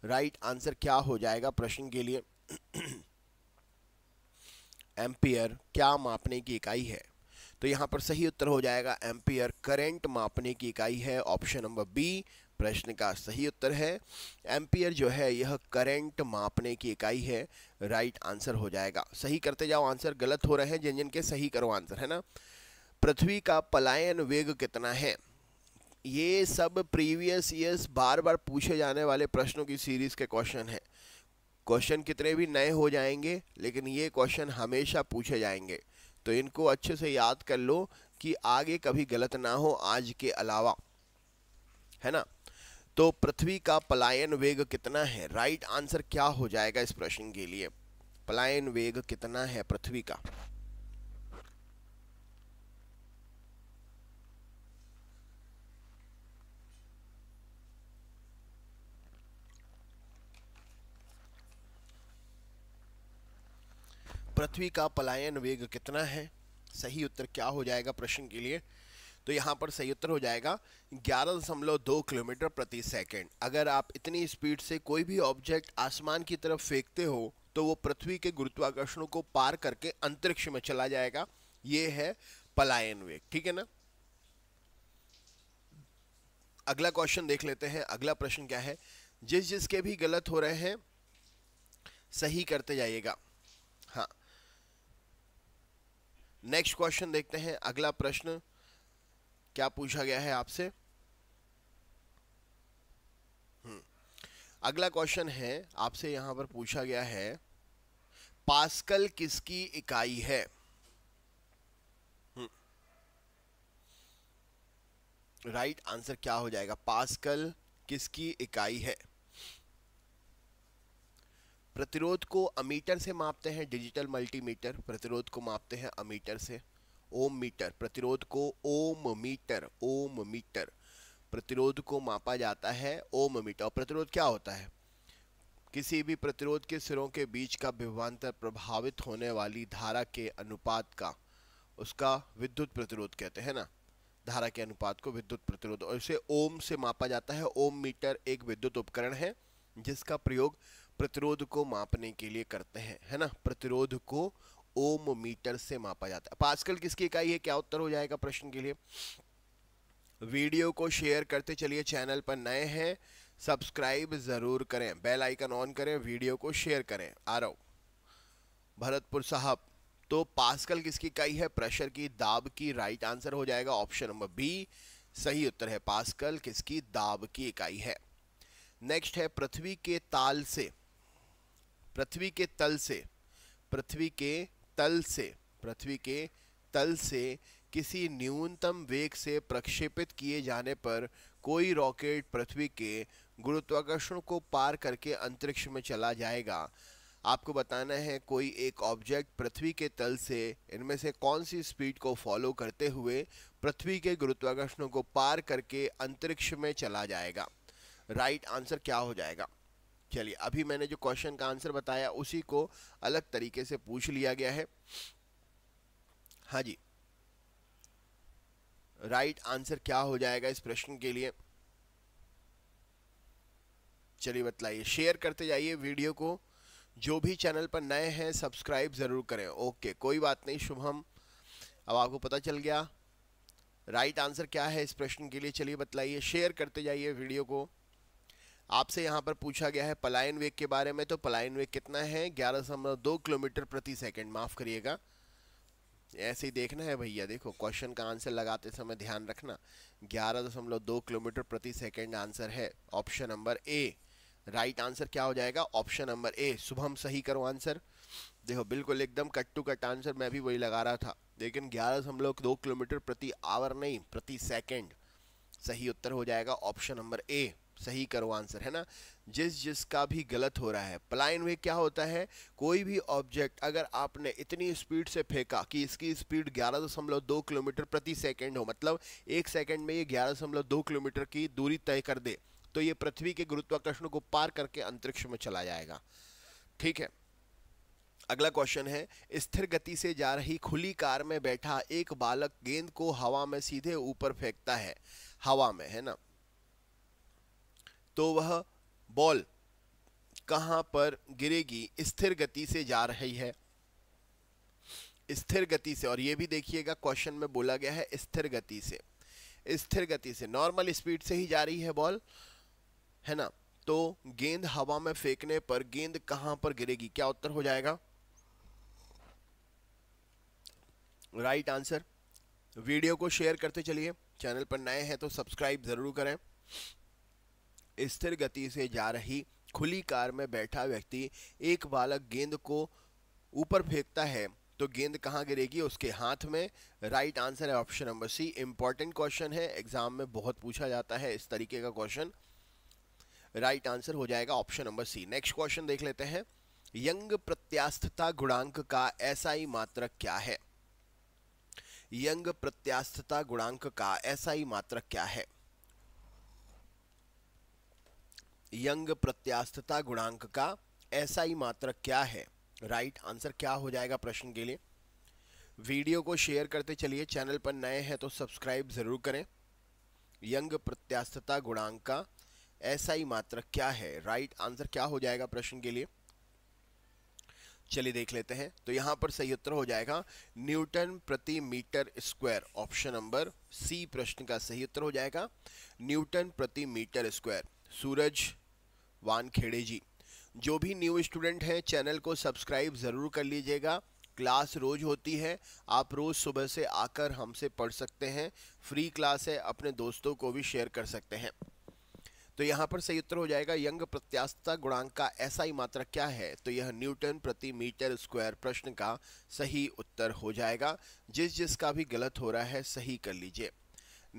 राइट right आंसर क्या हो जाएगा प्रश्न के लिए एम्पियर क्या मापने की इकाई है तो यहाँ पर सही उत्तर हो जाएगा एम्पियर करेंट मापने की इकाई है ऑप्शन नंबर बी प्रश्न का सही उत्तर है एम्पियर जो है यह करंट मापने की इकाई है राइट आंसर हो जाएगा सही करते जाओ आंसर गलत हो रहे हैं जिन जिन के सही करो आंसर है ना पृथ्वी का पलायन वेग कितना है ये सब प्रीवियस ईयर्स बार बार पूछे जाने वाले प्रश्नों की सीरीज के क्वेश्चन हैं क्वेश्चन कितने भी नए हो जाएंगे लेकिन ये क्वेश्चन हमेशा पूछे जाएंगे तो इनको अच्छे से याद कर लो कि आगे कभी गलत ना हो आज के अलावा है ना तो पृथ्वी का पलायन वेग कितना है राइट आंसर क्या हो जाएगा इस प्रश्न के लिए पलायन वेग कितना है पृथ्वी का पृथ्वी का पलायन वेग कितना है सही उत्तर क्या हो जाएगा प्रश्न के लिए तो यहाँ पर सही उत्तर हो जाएगा ग्यारह दशमलव दो किलोमीटर प्रति सेकंड अगर आप इतनी स्पीड से कोई भी ऑब्जेक्ट आसमान की तरफ फेंकते हो तो वो पृथ्वी के गुरुत्वाकर्षण को पार करके अंतरिक्ष में चला जाएगा ये है पलायन वेग ठीक है ना अगला क्वेश्चन देख लेते हैं अगला प्रश्न क्या है जिस जिसके भी गलत हो रहे हैं सही करते जाइएगा हाँ नेक्स्ट क्वेश्चन देखते हैं अगला प्रश्न क्या पूछा गया है आपसे हम्म। अगला क्वेश्चन है आपसे यहां पर पूछा गया है पास्कल किसकी इकाई है राइट हम्म। आंसर क्या हो जाएगा पास्कल किसकी इकाई है प्रतिरोध को अमीटर से मापते हैं डिजिटल मल्टीमीटर प्रतिरोध को मापते हैं अमीटर से ओम मीटर प्रतिरोध को ओम मीटर ओम मीटर प्रतिरोध को मापा जाता है ओम मीटर और प्रतिरोध क्या होता है किसी भी प्रतिरोध के सिरों के बीच का विभवान्तर प्रभावित होने वाली धारा के अनुपात का उसका विद्युत प्रतिरोध कहते हैं ना धारा के अनुपात को विद्युत प्रतिरोध और इसे ओम से मापा जाता है ओम मीटर एक विद्युत उपकरण है जिसका प्रयोग प्रतिरोध को मापने के लिए करते हैं है ना प्रतिरोध को ओम मीटर से मापा जाता है पास्कल किसकी इकाई है क्या उत्तर हो जाएगा प्रश्न के लिए वीडियो को शेयर करते चलिए चैनल पर नए हैं सब्सक्राइब ज़रूर करें बेल आइकन ऑन करें वीडियो को शेयर करें आ रहा भरतपुर साहब तो पास्कल किसकी इकाई है प्रेशर की दाब की राइट आंसर हो जाएगा ऑप्शन नंबर बी सही उत्तर है पास्कल किसकी दाब की इकाई है नेक्स्ट है पृथ्वी के ताल से पृथ्वी के तल से पृथ्वी के तल से पृथ्वी के तल से किसी न्यूनतम वेग से प्रक्षेपित किए जाने पर कोई रॉकेट पृथ्वी के गुरुत्वाकर्षण को पार करके अंतरिक्ष में चला जाएगा आपको बताना है कोई एक ऑब्जेक्ट पृथ्वी के तल से इनमें से कौन सी स्पीड को फॉलो करते हुए पृथ्वी के गुरुत्वाकर्षण को पार करके अंतरिक्ष में चला जाएगा राइट आंसर क्या हो जाएगा चलिए अभी मैंने जो क्वेश्चन का आंसर बताया उसी को अलग तरीके से पूछ लिया गया है हाँ जी राइट आंसर क्या हो जाएगा इस प्रश्न के लिए चलिए बतलाइए शेयर करते जाइए वीडियो को जो भी चैनल पर नए हैं सब्सक्राइब ज़रूर करें ओके कोई बात नहीं शुभम अब आपको पता चल गया राइट right आंसर क्या है इस प्रश्न के लिए चलिए बतलाइए शेयर करते जाइए वीडियो को आपसे यहाँ पर पूछा गया है पलायन वेग के बारे में तो पलायन वेग कितना है ग्यारह दशमलव दो किलोमीटर प्रति सेकंड माफ़ करिएगा ऐसे ही देखना है भैया देखो क्वेश्चन का आंसर लगाते समय ध्यान रखना ग्यारह दशमलव दो किलोमीटर प्रति सेकंड आंसर है option number A right answer क्या हो जाएगा ऑप्शन नंबर ए शुभम सही करो आंसर देखो बिल्कुल एकदम कट टू कट आंसर मैं भी वही लगा रहा था लेकिन ग्यारह दशमलव दो किलोमीटर प्रति आवर नहीं प्रति सेकेंड सही उत्तर हो जाएगा ऑप्शन नंबर ए सही करो आंसर है ना जिस जिसका भी गलत हो रहा है प्लाइन वे क्या होता है कोई भी ऑब्जेक्ट अगर आपने इतनी स्पीड से फेंका कि इसकी स्पीड ग्यारह दशमलव दो किलोमीटर प्रति सेकंड हो मतलब एक सेकंड में ये ग्यारह दशमलव दो किलोमीटर की दूरी तय कर दे तो ये पृथ्वी के गुरुत्वाकर्षण को पार करके अंतरिक्ष में चला जाएगा ठीक है अगला क्वेश्चन है स्थिर गति से जा रही खुली कार में बैठा एक बालक गेंद को हवा में सीधे ऊपर फेंकता है हवा में है ना तो वह बॉल कहां पर गिरेगी स्थिर गति से जा रही है स्थिर गति से और यह भी देखिएगा क्वेश्चन में बोला गया है स्थिर गति से स्थिर गति से नॉर्मल स्पीड से ही जा रही है बॉल है ना तो गेंद हवा में फेंकने पर गेंद कहां पर गिरेगी क्या उत्तर हो जाएगा राइट आंसर वीडियो को शेयर करते चलिए चैनल पर नए हैं तो सब्सक्राइब ज़रूर करें स्थिर गति से जा रही खुली कार में बैठा व्यक्ति एक बालक गेंद को ऊपर फेंकता है तो गेंद कहाँ गिरेगी उसके हाथ में राइट आंसर है option number C important question है एग्जाम में बहुत पूछा जाता है इस तरीके का क्वेश्चन राइट आंसर हो जाएगा option number C next question देख लेते हैं यंग प्रत्यास्थता गुणांक का एसआई मात्रक क्या है यंग प्रत्यास्थता गुणांक का एसआई मात्रक क्या है यंग प्रत्यास्थता गुणांक का ऐसा ही मात्रक क्या है राइट right आंसर क्या हो जाएगा प्रश्न के लिए वीडियो को शेयर करते चलिए चैनल पर नए हैं तो सब्सक्राइब ज़रूर करें यंग प्रत्यास्थता गुणांक का ऐसा ही मात्र क्या है राइट right आंसर क्या हो जाएगा प्रश्न के लिए चलिए देख लेते हैं तो यहां पर सही उत्तर हो जाएगा न्यूटन प्रति metre square option number C प्रश्न का सही उत्तर हो जाएगा न्यूटन प्रति मीटर स्क्वायर सूरज वानखेड़े जी जो भी न्यू स्टूडेंट हैं चैनल को सब्सक्राइब ज़रूर कर लीजिएगा क्लास रोज़ होती है आप रोज़ सुबह से आकर हमसे पढ़ सकते हैं फ्री क्लास है अपने दोस्तों को भी शेयर कर सकते हैं तो यहाँ पर सही उत्तर हो जाएगा यंग प्रत्यास्थता गुणांक का ऐसा ही मात्रा क्या है तो यह न्यूटन प्रति मीटर स्क्वायर प्रश्न का सही उत्तर हो जाएगा जिस जिसका भी गलत हो रहा है सही कर लीजिए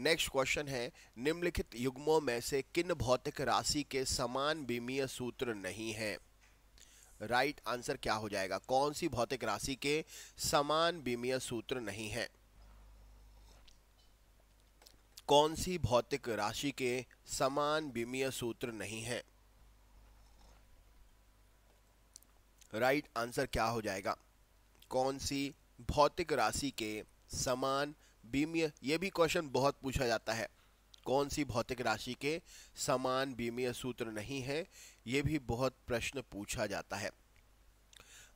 नेक्स्ट क्वेश्चन है निम्नलिखित युग्मों में से किन भौतिक राशि के समान विमीय सूत्र नहीं है राइट right आंसर क्या हो जाएगा कौन सी भौतिक राशि के समान विमीय सूत्र नहीं है कौन सी भौतिक राशि के समान विमीय सूत्र नहीं है राइट right आंसर क्या हो जाएगा कौन सी भौतिक राशि के समान बीमीय ये भी क्वेश्चन बहुत पूछा जाता है कौन सी भौतिक राशि के समान बीमीय सूत्र नहीं है ये भी बहुत प्रश्न पूछा जाता है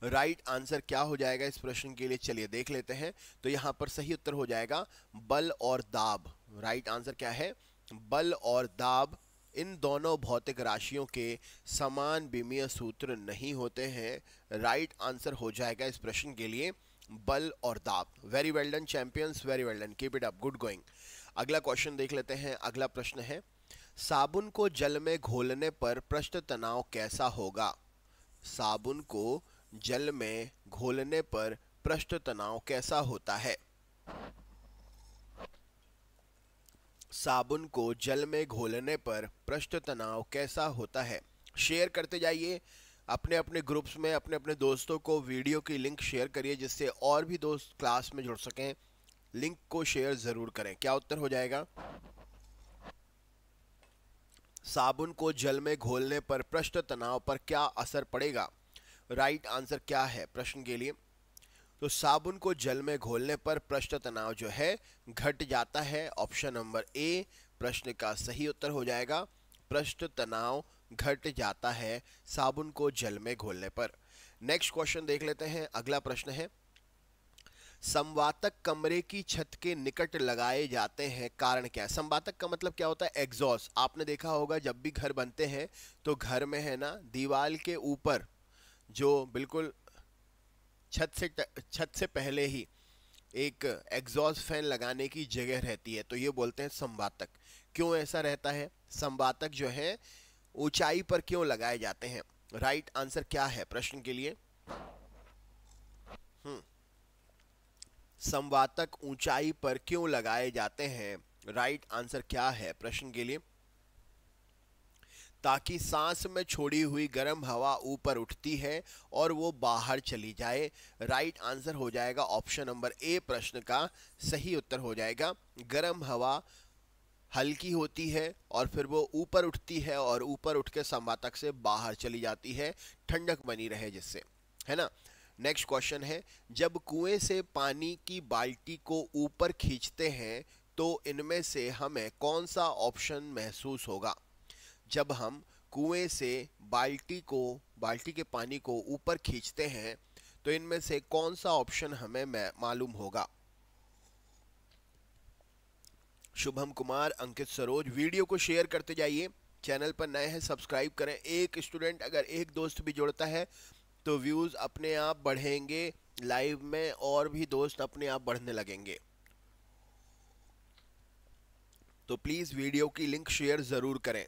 राइट right आंसर क्या हो जाएगा इस प्रश्न के लिए चलिए देख लेते हैं तो यहाँ पर सही उत्तर हो जाएगा बल और दाब राइट right आंसर क्या है बल और दाब इन दोनों भौतिक राशियों के समान बीमीय सूत्र नहीं होते हैं राइट right आंसर हो जाएगा इस प्रश्न के लिए बल और दाब very well done champions very well done keep it up good going अगला क्वेश्चन देख लेते हैं अगला प्रश्न है साबुन को जल में घोलने पर पृष्ठ तनाव कैसा होगा साबुन को जल में घोलने पर पृष्ठ तनाव कैसा होता है साबुन को जल में घोलने पर पृष्ठ तनाव कैसा होता है शेयर करते जाइए अपने अपने ग्रुप्स में अपने अपने दोस्तों को वीडियो की लिंक शेयर करिए जिससे और भी दोस्त क्लास में जुड़ सकें लिंक को शेयर ज़रूर करें क्या उत्तर हो जाएगा साबुन को जल में घोलने पर प्रश्न तनाव पर क्या असर पड़ेगा राइट आंसर क्या है प्रश्न के लिए तो साबुन को जल में घोलने पर प्रश्न तनाव जो है घट जाता है ऑप्शन नंबर ए प्रश्न का सही उत्तर हो जाएगा प्रश्न तनाव घट जाता है साबुन को जल में घोलने पर नेक्स्ट क्वेश्चन देख लेते हैं अगला प्रश्न है संवातक कमरे की छत के निकट लगाए जाते हैं कारण क्या है संवातक का मतलब क्या होता है एग्जॉस्ट आपने देखा होगा जब भी घर बनते हैं तो घर में है ना दीवार के ऊपर जो बिल्कुल छत से छत से पहले ही एक एग्जॉस्ट फैन लगाने की जगह रहती है तो ये बोलते हैं संवातक क्यों ऐसा रहता है संवातक जो है ऊंचाई पर क्यों लगाए जाते हैं राइट right आंसर क्या है प्रश्न के लिए हम्म संवातक ऊंचाई पर क्यों लगाए जाते हैं राइट right आंसर क्या है प्रश्न के लिए ताकि सांस में छोड़ी हुई गर्म हवा ऊपर उठती है और वो बाहर चली जाए राइट right आंसर हो जाएगा ऑप्शन नंबर ए प्रश्न का सही उत्तर हो जाएगा गर्म हवा हल्की होती है और फिर वो ऊपर उठती है और ऊपर उठ के संवातक से बाहर चली जाती है ठंडक बनी रहे जिससे है ना नेक्स्ट क्वेश्चन है जब कुएं से पानी की बाल्टी को ऊपर खींचते हैं तो इनमें से हमें कौन सा ऑप्शन महसूस होगा जब हम कुएं से बाल्टी को बाल्टी के पानी को ऊपर खींचते हैं तो इनमें से कौन सा ऑप्शन हमें मालूम होगा शुभम कुमार अंकित सरोज वीडियो को शेयर करते जाइए चैनल पर नए हैं सब्सक्राइब करें एक स्टूडेंट अगर एक दोस्त भी जुड़ता है तो व्यूज़ अपने आप बढ़ेंगे लाइव में और भी दोस्त अपने आप बढ़ने लगेंगे तो प्लीज़ वीडियो की लिंक शेयर ज़रूर करें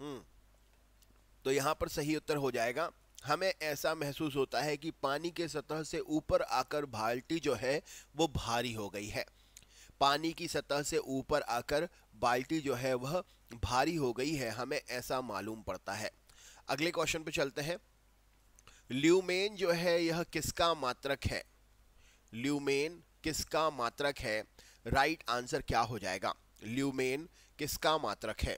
हम्म तो यहाँ पर सही उत्तर हो जाएगा हमें ऐसा महसूस होता है कि पानी के सतह से ऊपर आकर बाल्टी जो है वो भारी हो गई है पानी की सतह से ऊपर आकर बाल्टी जो है वह भारी हो गई है हमें ऐसा मालूम पड़ता है अगले क्वेश्चन पे चलते हैं ल्यूमेन जो है यह किसका मात्रक है ल्यूमेन किसका मात्रक है राइट आंसर क्या हो जाएगा ल्यूमेन किसका मात्रक है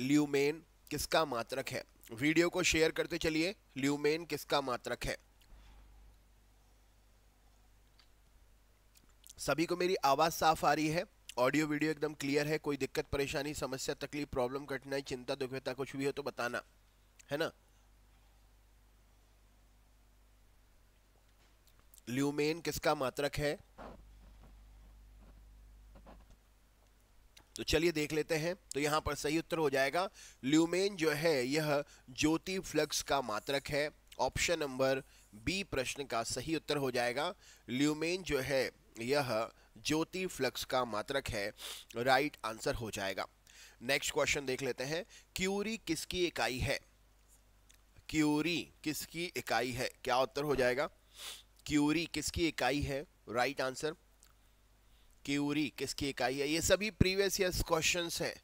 ल्यूमेन किसका मात्रक है वीडियो को शेयर करते चलिए ल्यूमेन किसका मात्रक है सभी को मेरी आवाज़ साफ आ रही है ऑडियो वीडियो एकदम क्लियर है कोई दिक्कत परेशानी समस्या तकलीफ प्रॉब्लम कठिनाई चिंता दुखता कुछ भी हो तो बताना है ना ल्यूमेन किसका मात्रक है तो चलिए देख लेते हैं तो यहाँ पर सही उत्तर हो जाएगा ल्यूमेन जो है यह ज्योति फ्लक्स का मात्रक है ऑप्शन नंबर बी प्रश्न का सही उत्तर हो जाएगा ल्यूमेन जो है यह ज्योति फ्लक्स का मात्रक है राइट आंसर हो जाएगा नेक्स्ट क्वेश्चन देख लेते हैं क्यूरी किसकी इकाई है क्यूरी किसकी इकाई है क्या उत्तर हो जाएगा क्यूरी किसकी इकाई है राइट right आंसर क्यूरी किसकी इकाई है ये सभी प्रीवियस ईयर क्वेश्चंस हैं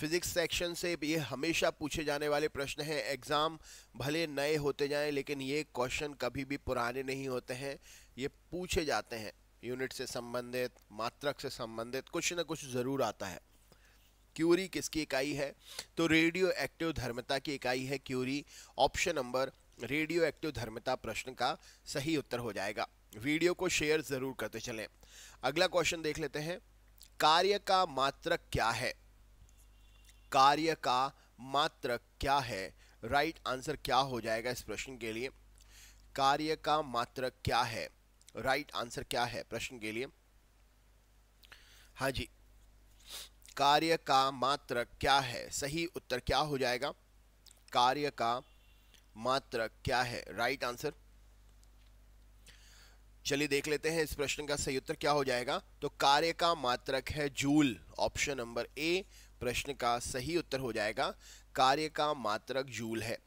फिजिक्स सेक्शन से ये हमेशा पूछे जाने वाले प्रश्न हैं एग्ज़ाम भले नए होते जाएं लेकिन ये क्वेश्चन कभी भी पुराने नहीं होते हैं ये पूछे जाते हैं यूनिट से संबंधित मात्रक से संबंधित कुछ ना कुछ ज़रूर आता है क्यूरी किसकी इकाई है तो रेडियो एक्टिव धर्मता की इकाई है curie option number radioactive धर्मता प्रश्न का सही उत्तर हो जाएगा वीडियो को शेयर ज़रूर करते चलें अगला क्वेश्चन देख लेते हैं कार्य का मात्रक क्या है कार्य का मात्रक क्या है राइट right आंसर क्या हो जाएगा इस प्रश्न के लिए कार्य का मात्रक क्या है राइट right आंसर क्या है प्रश्न के लिए हाँ जी कार्य का मात्रक क्या है सही उत्तर क्या हो जाएगा कार्य का मात्रक क्या है राइट right आंसर चलिए देख लेते हैं इस प्रश्न का सही उत्तर क्या हो जाएगा तो कार्य का मात्रक है जूल ऑप्शन नंबर ए प्रश्न का सही उत्तर हो जाएगा कार्य का मात्रक जूल है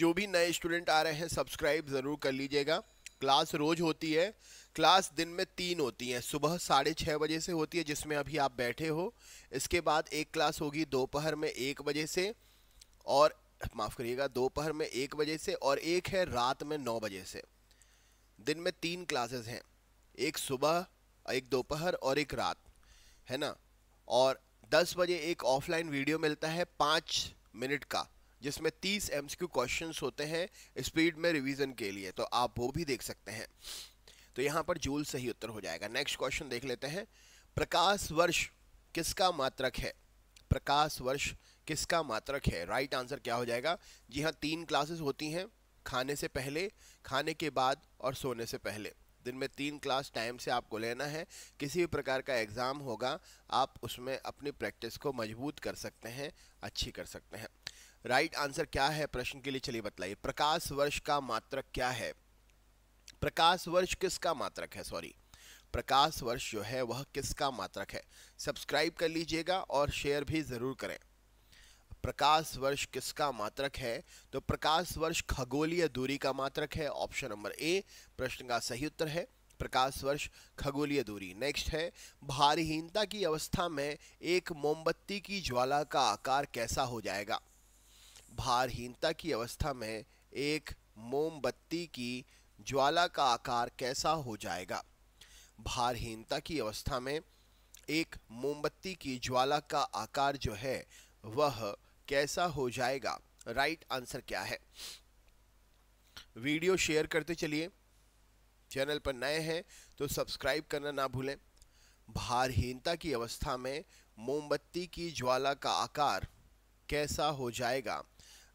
जो भी नए स्टूडेंट आ रहे हैं सब्सक्राइब ज़रूर कर लीजिएगा क्लास रोज़ होती है क्लास दिन में तीन होती हैं सुबह साढ़े छः बजे से होती है जिसमें अभी आप बैठे हो इसके बाद एक क्लास होगी दोपहर में एक बजे से और माफ़ करिएगा दोपहर में एक बजे से और एक है रात में नौ बजे से दिन में तीन क्लासेस हैं एक सुबह एक दोपहर और एक रात है ना और 10 बजे एक ऑफलाइन वीडियो मिलता है पाँच मिनट का जिसमें 30 एम क्वेश्चन होते हैं स्पीड में रिवीजन के लिए तो आप वो भी देख सकते हैं तो यहाँ पर जूल सही उत्तर हो जाएगा नेक्स्ट क्वेश्चन देख लेते हैं प्रकाश वर्ष किसका मात्रक है प्रकाश वर्ष किसका मात्रक है राइट right आंसर क्या हो जाएगा जी हाँ तीन क्लासेस होती हैं खाने से पहले खाने के बाद और सोने से पहले दिन में तीन क्लास टाइम से आपको लेना है किसी भी प्रकार का एग्ज़ाम होगा आप उसमें अपनी प्रैक्टिस को मजबूत कर सकते हैं अच्छी कर सकते हैं राइट आंसर क्या है प्रश्न के लिए चलिए बताइए प्रकाश वर्ष का मात्रक क्या है प्रकाश वर्ष किसका मात्रक है सॉरी प्रकाश वर्ष जो है वह किसका मात्रक है सब्सक्राइब कर लीजिएगा और शेयर भी ज़रूर करें प्रकाश वर्ष किसका मात्रक है तो प्रकाश वर्ष खगोलीय दूरी का मात्रक है ऑप्शन नंबर ए प्रश्न का सही उत्तर है प्रकाश वर्ष खगोलीय दूरी नेक्स्ट है भारहीनता की अवस्था में एक मोमबत्ती की ज्वाला का आकार कैसा हो जाएगा भारहीनता की अवस्था में एक मोमबत्ती की ज्वाला का आकार कैसा हो जाएगा भारहीनता की अवस्था में एक मोमबत्ती की ज्वाला का आकार जो है वह कैसा हो जाएगा राइट right आंसर क्या है वीडियो शेयर करते चलिए चैनल पर नए हैं तो सब्सक्राइब करना ना भूलें भारहीनता की अवस्था में मोमबत्ती की ज्वाला का आकार कैसा हो जाएगा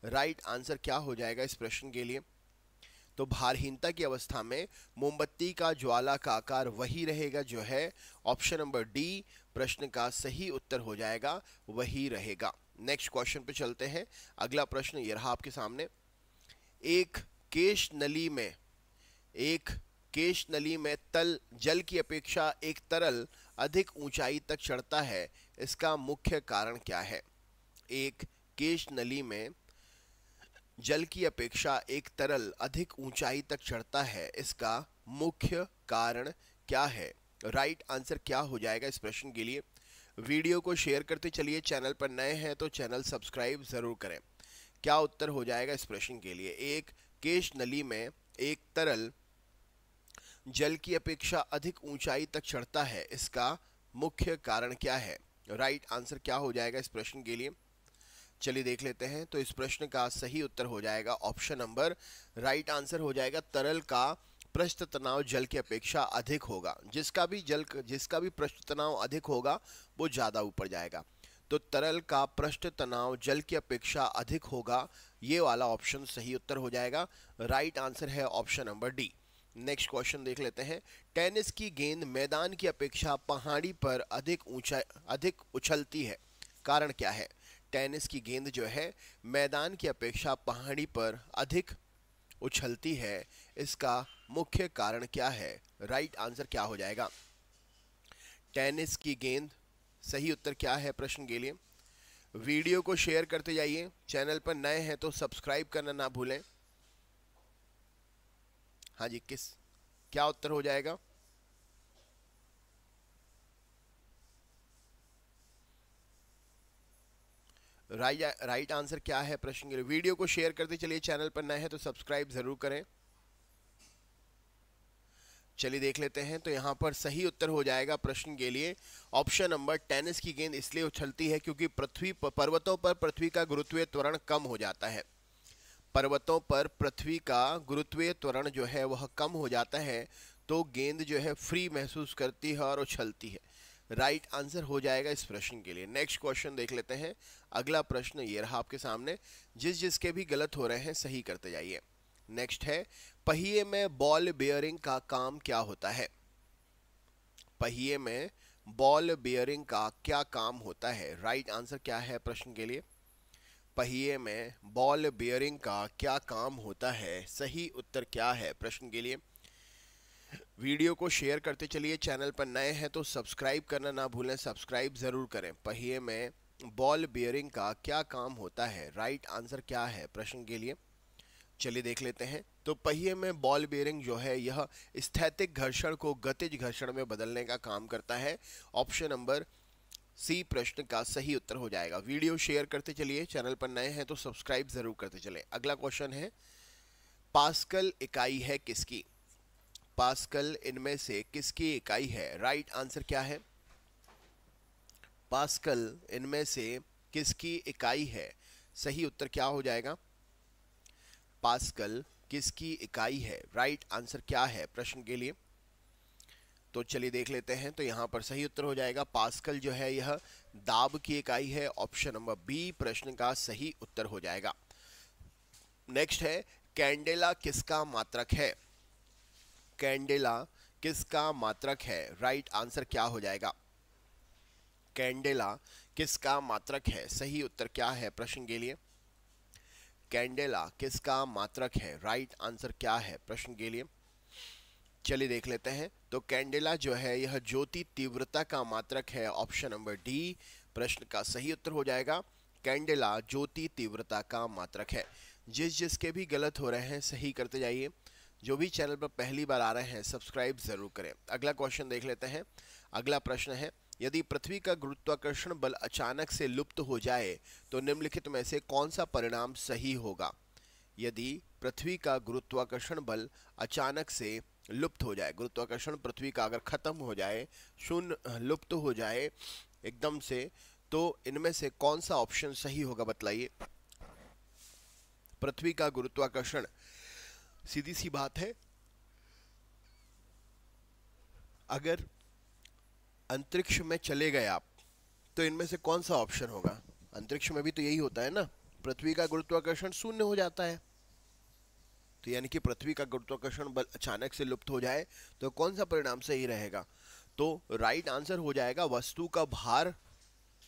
राइट right आंसर क्या हो जाएगा इस प्रश्न के लिए तो भारहीनता की अवस्था में मोमबत्ती का ज्वाला का आकार वही रहेगा जो है ऑप्शन नंबर डी प्रश्न का सही उत्तर हो जाएगा वही रहेगा नेक्स्ट क्वेश्चन पे चलते हैं अगला प्रश्न ये रहा आपके सामने एक केश नली में एक केश नली में तल जल की अपेक्षा एक तरल अधिक ऊंचाई तक चढ़ता है इसका मुख्य कारण क्या है एक केश नली में जल की अपेक्षा एक तरल अधिक ऊंचाई तक चढ़ता है इसका मुख्य कारण क्या है राइट right आंसर क्या हो जाएगा इस प्रश्न के लिए वीडियो को शेयर करते चलिए चैनल पर नए हैं तो चैनल सब्सक्राइब ज़रूर करें क्या उत्तर हो जाएगा इस प्रश्न के लिए एक केश नली में एक तरल जल की अपेक्षा अधिक ऊंचाई तक चढ़ता है इसका मुख्य कारण क्या है राइट आंसर क्या हो जाएगा इस प्रश्न के लिए चलिए देख लेते हैं तो इस प्रश्न का सही उत्तर हो जाएगा ऑप्शन नंबर राइट आंसर हो जाएगा तरल का पृष्ठ तनाव जल की अपेक्षा अधिक होगा जिसका भी जल जिसका भी पृष्ठ तनाव अधिक होगा वो ज़्यादा ऊपर जाएगा तो तरल का पृष्ठ तनाव जल की अपेक्षा अधिक होगा ये वाला ऑप्शन सही उत्तर हो जाएगा राइट आंसर है option number D next question देख लेते हैं टेनिस की गेंद मैदान की अपेक्षा पहाड़ी पर अधिक ऊंचा अधिक उछलती है कारण क्या है टेनिस की गेंद जो है मैदान की अपेक्षा पहाड़ी पर अधिक उछलती है इसका मुख्य कारण क्या है राइट आंसर क्या हो जाएगा टेनिस की गेंद सही उत्तर क्या है प्रश्न के लिए वीडियो को शेयर करते जाइए चैनल पर नए हैं तो सब्सक्राइब करना ना भूलें हाँ जी किस क्या उत्तर हो जाएगा राइट राइट आंसर क्या है प्रश्न के लिए वीडियो को शेयर करते चलिए चैनल पर नए हैं तो सब्सक्राइब जरूर करें चलिए देख लेते हैं तो यहाँ पर सही उत्तर हो जाएगा प्रश्न के लिए ऑप्शन नंबर टेनिस की गेंद इसलिए उछलती है क्योंकि पृथ्वी पर्वतों पर पृथ्वी का गुरुत्वीय त्वरण कम हो जाता है पर्वतों पर पृथ्वी का गुरुत्वीय त्वरण जो है वह कम हो जाता है तो गेंद जो है फ्री महसूस करती है और उछलती है राइट right आंसर हो जाएगा इस प्रश्न के लिए नेक्स्ट क्वेश्चन देख लेते हैं अगला प्रश्न ये रहा आपके सामने जिस जिसके भी गलत हो रहे हैं सही करते जाइए नेक्स्ट है पहिए में बॉल बियरिंग का काम क्या होता है पहिए में बॉल बियरिंग का क्या काम होता है राइट right आंसर क्या है प्रश्न के लिए पहिए में बॉल बियरिंग का क्या काम होता है सही उत्तर क्या है प्रश्न के लिए वीडियो को शेयर करते चलिए चैनल पर नए हैं तो सब्सक्राइब करना ना भूलें सब्सक्राइब ज़रूर करें पहिए में बॉल बियरिंग का क्या काम होता है राइट आंसर क्या है प्रश्न के लिए चलिए देख लेते हैं तो पहिए में बॉल बियरिंग जो है यह स्थैतिक घर्षण को गतिज घर्षण में बदलने का काम करता है ऑप्शन नंबर सी प्रश्न का सही उत्तर हो जाएगा वीडियो शेयर करते चलिए चैनल पर नए हैं तो सब्सक्राइब ज़रूर करते चले अगला क्वेश्चन है पास्कल इकाई है किसकी पास्कल इनमें से किसकी इकाई है राइट right आंसर क्या है पास्कल इनमें से किसकी इकाई है सही उत्तर क्या हो जाएगा पास्कल किसकी इकाई है राइट right आंसर क्या है प्रश्न के लिए तो चलिए देख लेते हैं तो यहाँ पर सही उत्तर हो जाएगा पास्कल जो है यह दाब की इकाई है ऑप्शन नंबर बी प्रश्न का सही उत्तर हो जाएगा नेक्स्ट है कैंडेला किसका मात्रक है कैंडेला किसका मात्रक है राइट right आंसर क्या हो जाएगा कैंडेला किसका मात्रक है सही उत्तर क्या है प्रश्न के लिए कैंडेला किसका मात्रक है राइट right आंसर क्या है प्रश्न के लिए चलिए देख लेते हैं तो कैंडेला जो है यह ज्योति तीव्रता का मात्रक है ऑप्शन नंबर डी प्रश्न का सही उत्तर हो जाएगा कैंडेला ज्योति तीव्रता का मात्रक है जिस जिसके भी गलत हो रहे हैं सही करते जाइए जो भी चैनल पर पहली बार आ रहे हैं सब्सक्राइब जरूर करें अगला क्वेश्चन देख लेते हैं अगला प्रश्न है यदि पृथ्वी का गुरुत्वाकर्षण बल अचानक से लुप्त हो जाए तो निम्नलिखित में से कौन सा परिणाम सही होगा यदि पृथ्वी का गुरुत्वाकर्षण बल अचानक से लुप्त हो जाए गुरुत्वाकर्षण पृथ्वी का अगर खत्म हो जाए शून्य लुप्त हो जाए एकदम से तो इनमें से कौन सा ऑप्शन सही होगा बतलाइए पृथ्वी का गुरुत्वाकर्षण सीधी सी बात है अगर अंतरिक्ष में चले गए आप तो इनमें से कौन सा ऑप्शन होगा अंतरिक्ष में भी तो यही होता है ना पृथ्वी का गुरुत्वाकर्षण शून्य हो जाता है तो यानी कि पृथ्वी का गुरुत्वाकर्षण बल अचानक से लुप्त हो जाए तो कौन सा परिणाम सही रहेगा तो राइट आंसर हो जाएगा वस्तु का भार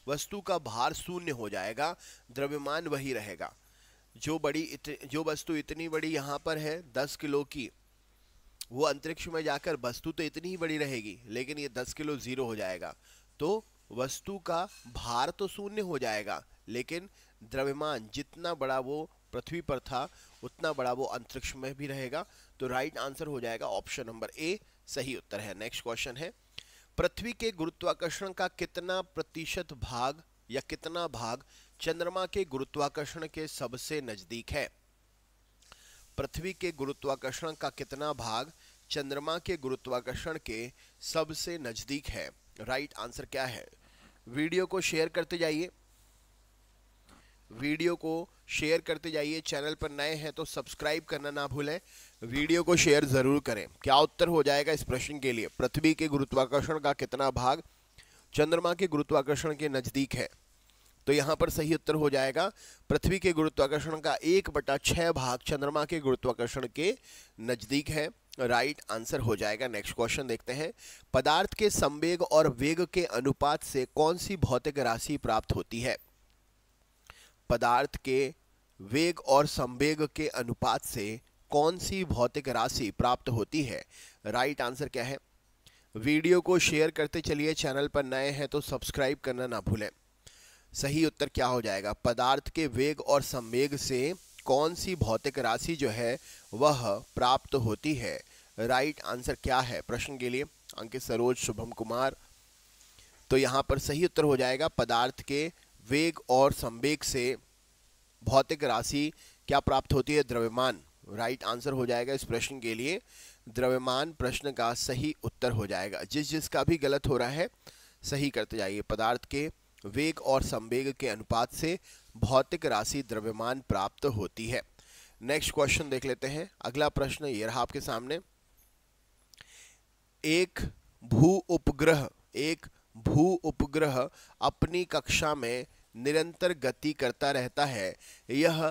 वस्तु का भार शून्य हो जाएगा द्रव्यमान वही रहेगा जो बड़ी इत, जो वस्तु इतनी बड़ी यहाँ पर है दस किलो की वो अंतरिक्ष में जाकर वस्तु तो इतनी ही बड़ी रहेगी लेकिन ये दस किलो ज़ीरो हो जाएगा तो वस्तु का भार तो शून्य हो जाएगा लेकिन द्रव्यमान जितना बड़ा वो पृथ्वी पर था उतना बड़ा वो अंतरिक्ष में भी रहेगा तो राइट आंसर हो जाएगा ऑप्शन नंबर ए सही उत्तर है नेक्स्ट क्वेश्चन है पृथ्वी के गुरुत्वाकर्षण का कितना प्रतिशत भाग या कितना भाग चंद्रमा के गुरुत्वाकर्षण के सबसे नजदीक है पृथ्वी के गुरुत्वाकर्षण का कितना भाग चंद्रमा के गुरुत्वाकर्षण के सबसे नजदीक है राइट आंसर क्या है वीडियो को शेयर करते जाइए वीडियो को शेयर करते जाइए चैनल पर नए हैं तो सब्सक्राइब करना ना भूलें वीडियो को शेयर ज़रूर करें क्या उत्तर हो जाएगा इस प्रश्न के लिए पृथ्वी के गुरुत्वाकर्षण का कितना भाग चंद्रमा के गुरुत्वाकर्षण के नज़दीक है तो यहाँ पर सही उत्तर हो जाएगा पृथ्वी के गुरुत्वाकर्षण का एक बटा छः भाग चंद्रमा के गुरुत्वाकर्षण के नज़दीक है राइट right आंसर हो जाएगा नेक्स्ट क्वेश्चन देखते हैं पदार्थ के संवेग और वेग के अनुपात से कौन सी भौतिक राशि प्राप्त होती है पदार्थ के वेग और संवेग के अनुपात से कौन सी भौतिक राशि प्राप्त होती है राइट right आंसर क्या है वीडियो को शेयर करते चलिए चैनल पर नए हैं तो सब्सक्राइब करना ना भूलें सही उत्तर क्या हो जाएगा पदार्थ के वेग और संवेग से कौन सी भौतिक राशि जो है वह प्राप्त होती है राइट आंसर क्या है प्रश्न के लिए अंकित सरोज शुभम कुमार तो यहाँ पर सही उत्तर हो जाएगा पदार्थ के वेग और संवेग से भौतिक राशि क्या प्राप्त होती है द्रव्यमान राइट आंसर हो जाएगा इस प्रश्न के लिए द्रव्यमान प्रश्न का सही उत्तर हो जाएगा जिस जिसका भी गलत हो रहा है सही करते जाइए पदार्थ के वेग और संवेग के अनुपात से भौतिक राशि द्रव्यमान प्राप्त होती है नेक्स्ट क्वेश्चन देख लेते हैं अगला प्रश्न ये रहा आपके सामने एक भू उपग्रह एक भू उपग्रह अपनी कक्षा में निरंतर गति करता रहता है यह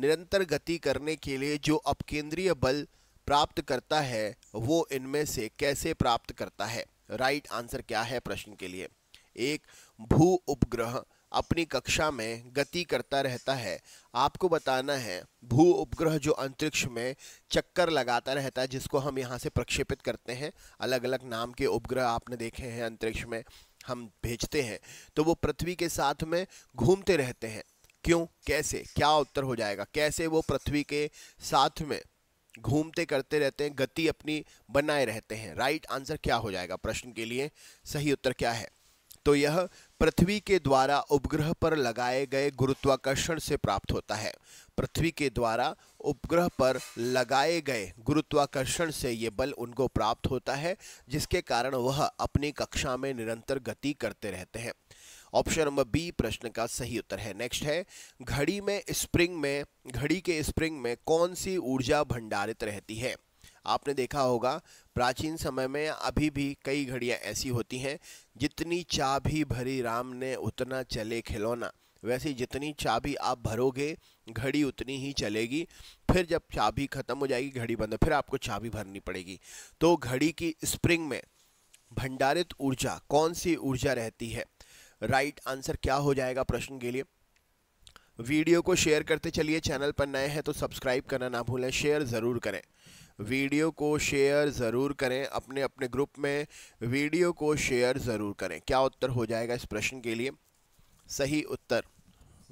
निरंतर गति करने के लिए जो अपकेंद्रीय बल प्राप्त करता है वो इनमें से कैसे प्राप्त करता है राइट right आंसर क्या है प्रश्न के लिए एक भू उपग्रह अपनी कक्षा में गति करता रहता है आपको बताना है भू उपग्रह जो अंतरिक्ष में चक्कर लगाता रहता है जिसको हम यहाँ से प्रक्षेपित करते हैं अलग अलग नाम के उपग्रह आपने देखे हैं अंतरिक्ष में हम भेजते हैं तो वो पृथ्वी के साथ में घूमते रहते हैं क्यों कैसे क्या उत्तर हो जाएगा कैसे वो पृथ्वी के साथ में घूमते करते रहते हैं गति अपनी बनाए रहते हैं राइट आंसर क्या हो जाएगा प्रश्न के लिए सही उत्तर क्या है तो यह पृथ्वी के द्वारा उपग्रह पर लगाए गए गुरुत्वाकर्षण से प्राप्त होता है पृथ्वी के द्वारा उपग्रह पर लगाए गए गुरुत्वाकर्षण से ये बल उनको प्राप्त होता है जिसके कारण वह अपनी कक्षा में निरंतर गति करते रहते हैं ऑप्शन नंबर बी प्रश्न का सही उत्तर है नेक्स्ट है घड़ी में स्प्रिंग में घड़ी के स्प्रिंग में कौन सी ऊर्जा भंडारित रहती है आपने देखा होगा प्राचीन समय में अभी भी कई घड़ियाँ ऐसी होती हैं जितनी चाबी भरी राम ने उतना चले खिलौना वैसे जितनी चाबी आप भरोगे घड़ी उतनी ही चलेगी फिर जब चाबी ख़त्म हो जाएगी घड़ी बंद फिर आपको चाबी भरनी पड़ेगी तो घड़ी की स्प्रिंग में भंडारित ऊर्जा कौन सी ऊर्जा रहती है राइट आंसर क्या हो जाएगा प्रश्न के लिए वीडियो को शेयर करते चलिए चैनल पर नए हैं तो सब्सक्राइब करना ना भूलें शेयर ज़रूर करें वीडियो को शेयर ज़रूर करें अपने अपने ग्रुप में वीडियो को शेयर ज़रूर करें क्या उत्तर हो जाएगा इस प्रश्न के लिए सही उत्तर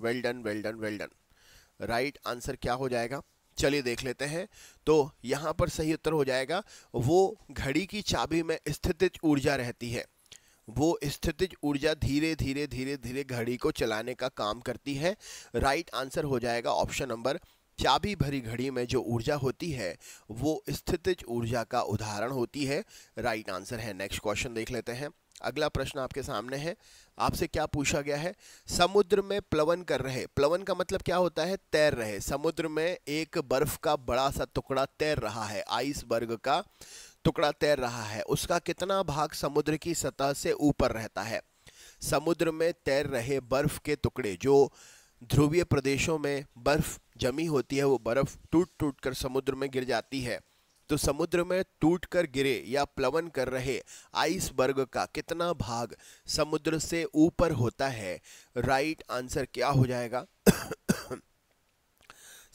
well done well done well done right answer क्या हो जाएगा चलिए देख लेते हैं तो यहाँ पर सही उत्तर हो जाएगा वो घड़ी की चाबी में स्थितिज ऊर्जा रहती है वो स्थितिज ऊर्जा धीरे धीरे धीरे धीरे घड़ी को चलाने का काम करती है राइट आंसर हो जाएगा ऑप्शन नंबर चाबी भरी घड़ी में जो ऊर्जा होती है वो स्थितिज ऊर्जा का उदाहरण होती है राइट आंसर है नेक्स्ट क्वेश्चन देख लेते हैं अगला प्रश्न आपके सामने है आपसे क्या पूछा गया है समुद्र में प्लवन कर रहे प्लवन का मतलब क्या होता है तैर रहे समुद्र में एक बर्फ का बड़ा सा टुकड़ा तैर रहा है आइसबर्ग का टुकड़ा तैर रहा है उसका कितना भाग समुद्र की सतह से ऊपर रहता है समुद्र में तैर रहे बर्फ के टुकड़े जो ध्रुवीय प्रदेशों में बर्फ जमी होती है वो बर्फ टूट टूट कर समुद्र में गिर जाती है तो समुद्र में टूट कर गिरे या प्लवन कर रहे आइसबर्ग का कितना भाग समुद्र से ऊपर होता है राइट आंसर क्या हो जाएगा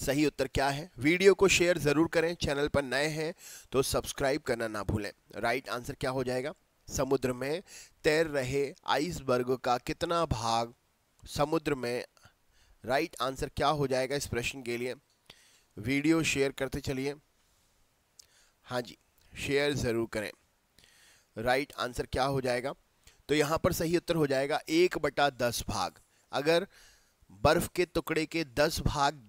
सही उत्तर क्या है वीडियो को शेयर ज़रूर करें चैनल पर नए हैं तो सब्सक्राइब करना ना भूलें राइट आंसर क्या हो जाएगा समुद्र में तैर रहे आइसबर्ग का कितना भाग समुद्र में राइट आंसर क्या हो जाएगा इस प्रश्न के लिए वीडियो शेयर करते चलिए हाँ जी शेयर ज़रूर करें राइट आंसर क्या हो जाएगा तो यहाँ पर सही उत्तर हो जाएगा एक बटा दस भाग अगर बर्फ़ के टुकड़े के दस भाग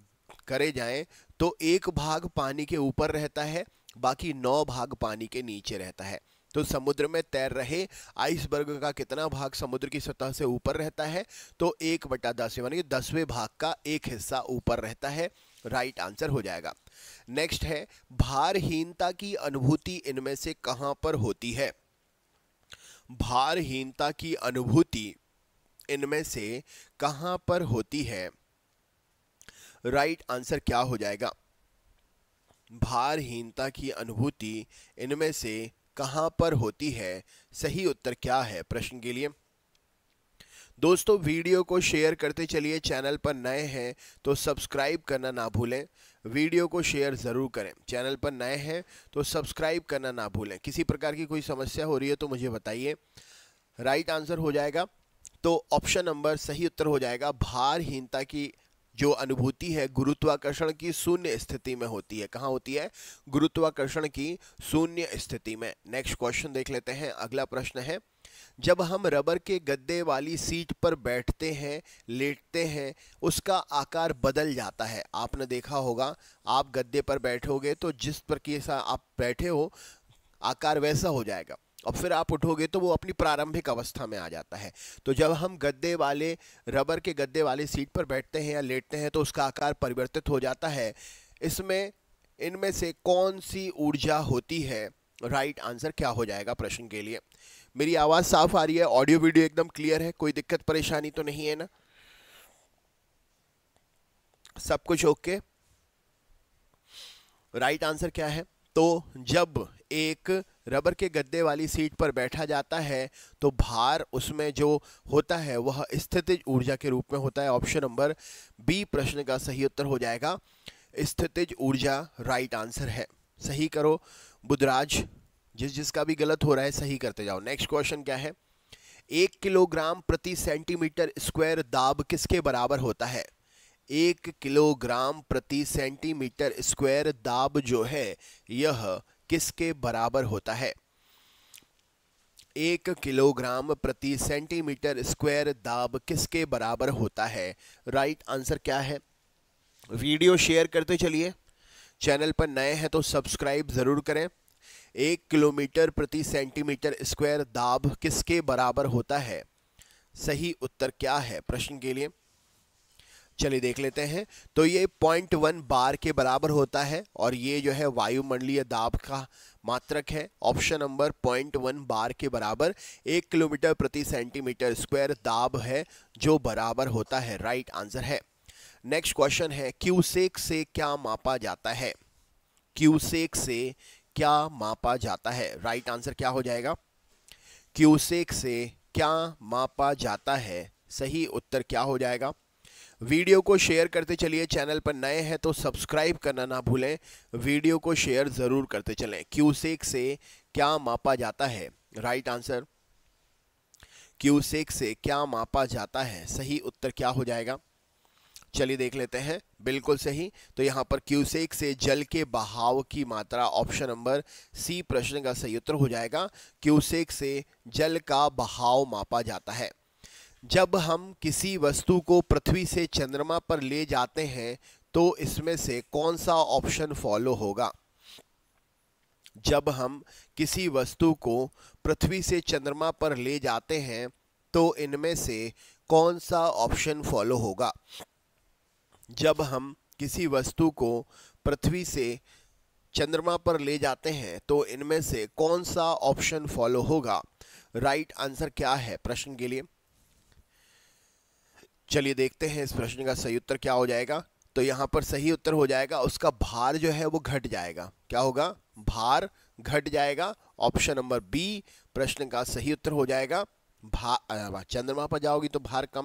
करे जाएं तो एक भाग पानी के ऊपर रहता है बाकी नौ भाग पानी के नीचे रहता है तो समुद्र में तैर रहे आइसबर्ग का कितना भाग समुद्र की सतह से ऊपर रहता है तो एक बटा दस यानी दसवें भाग का एक हिस्सा ऊपर रहता है राइट right आंसर हो जाएगा नेक्स्ट है भारहीनता की अनुभूति इनमें से कहां पर होती है भारहीनता की अनुभूति इनमें से कहां पर होती है राइट right आंसर क्या हो जाएगा भारहीनता की अनुभूति इनमें से कहां पर होती है सही उत्तर क्या है प्रश्न के लिए दोस्तों वीडियो को शेयर करते चलिए चैनल पर नए हैं तो सब्सक्राइब करना ना भूलें वीडियो को शेयर ज़रूर करें चैनल पर नए हैं तो सब्सक्राइब करना ना भूलें किसी प्रकार की कोई समस्या हो रही है तो मुझे बताइए राइट आंसर हो जाएगा तो ऑप्शन नंबर सही उत्तर हो जाएगा भारहीनता की जो अनुभूति है गुरुत्वाकर्षण की शून्य स्थिति में होती है कहाँ होती है गुरुत्वाकर्षण की शून्य स्थिति में नेक्स्ट क्वेश्चन देख लेते हैं अगला प्रश्न है जब हम रबर के गद्दे वाली सीट पर बैठते हैं लेटते हैं उसका आकार बदल जाता है आपने देखा होगा आप गद्दे पर बैठोगे तो जिस पर आप बैठे हो आकार वैसा हो जाएगा और फिर आप उठोगे तो वो अपनी प्रारंभिक अवस्था में आ जाता है तो जब हम गद्दे वाले रबर के गद्दे वाले सीट पर बैठते हैं या लेटते हैं तो उसका आकार परिवर्तित हो जाता है इसमें इनमें से कौन सी ऊर्जा होती है राइट आंसर क्या हो जाएगा प्रश्न के लिए मेरी आवाज़ साफ आ रही है ऑडियो वीडियो एकदम क्लियर है कोई दिक्कत परेशानी तो नहीं है ना सब कुछ ओके राइट आंसर क्या है तो जब एक रबर के गद्दे वाली सीट पर बैठा जाता है तो भार उसमें जो होता है वह स्थितिज ऊर्जा के रूप में होता है ऑप्शन नंबर बी प्रश्न का सही उत्तर हो जाएगा स्थितिज ऊर्जा राइट आंसर है सही करो बुधराज जिस जिसका भी गलत हो रहा है सही करते जाओ नेक्स्ट क्वेश्चन क्या है एक किलोग्राम प्रति सेंटीमीटर स्क्वायर दाब किसके बराबर होता है एक किलोग्राम प्रति सेंटीमीटर स्क्वायर दाब जो है यह किसके बराबर होता है एक किलोग्राम प्रति सेंटीमीटर स्क्वायर दाब किसके बराबर होता है राइट right आंसर क्या है वीडियो शेयर करते चलिए चैनल पर नए हैं तो सब्सक्राइब ज़रूर करें एक किलोमीटर प्रति सेंटीमीटर स्क्वायर दाब किसके बराबर होता है सही उत्तर क्या है प्रश्न के लिए चलिए देख लेते हैं तो ये पॉइंट वन बार के बराबर होता है और ये जो है वायुमंडलीय दाब का मात्रक है option number point one bar के बराबर एक किलोमीटर प्रति सेंटीमीटर स्क्वायर दाब है जो बराबर होता है राइट आंसर है नेक्स्ट क्वेश्चन है क्यूसेक से क्या मापा जाता है क्यूसेक से क्या मापा जाता है राइट आंसर क्या हो जाएगा क्यूसेक से क्या मापा जाता है सही उत्तर क्या हो जाएगा वीडियो को शेयर करते चलिए चैनल पर नए हैं तो सब्सक्राइब करना ना भूलें वीडियो को शेयर ज़रूर करते चलें क्यूसेक से क्या मापा जाता है राइट आंसर क्यूसेक से क्या मापा जाता है सही उत्तर क्या हो जाएगा चलिए देख लेते हैं बिल्कुल सही तो यहाँ पर क्यूसेक से जल के बहाव की मात्रा ऑप्शन नंबर सी प्रश्न का सही उत्तर हो जाएगा क्यूसेक से जल का बहाव मापा जाता है जब हम किसी वस्तु को पृथ्वी से चंद्रमा पर ले जाते हैं तो इसमें से कौन सा ऑप्शन फॉलो होगा जब हम किसी वस्तु को पृथ्वी से चंद्रमा पर ले जाते हैं तो इनमें से कौन सा ऑप्शन फॉलो होगा जब हम किसी वस्तु को पृथ्वी से चंद्रमा पर ले जाते हैं तो इनमें से कौन सा ऑप्शन फॉलो होगा राइट आंसर क्या है प्रश्न के लिए चलिए देखते हैं इस प्रश्न का सही उत्तर क्या हो जाएगा तो यहाँ पर सही उत्तर हो जाएगा उसका भार जो है वो घट जाएगा क्या होगा भार घट जाएगा ऑप्शन नंबर बी प्रश्न का सही उत्तर हो जाएगा भा चंद्रमा पर जाओगी तो भार कम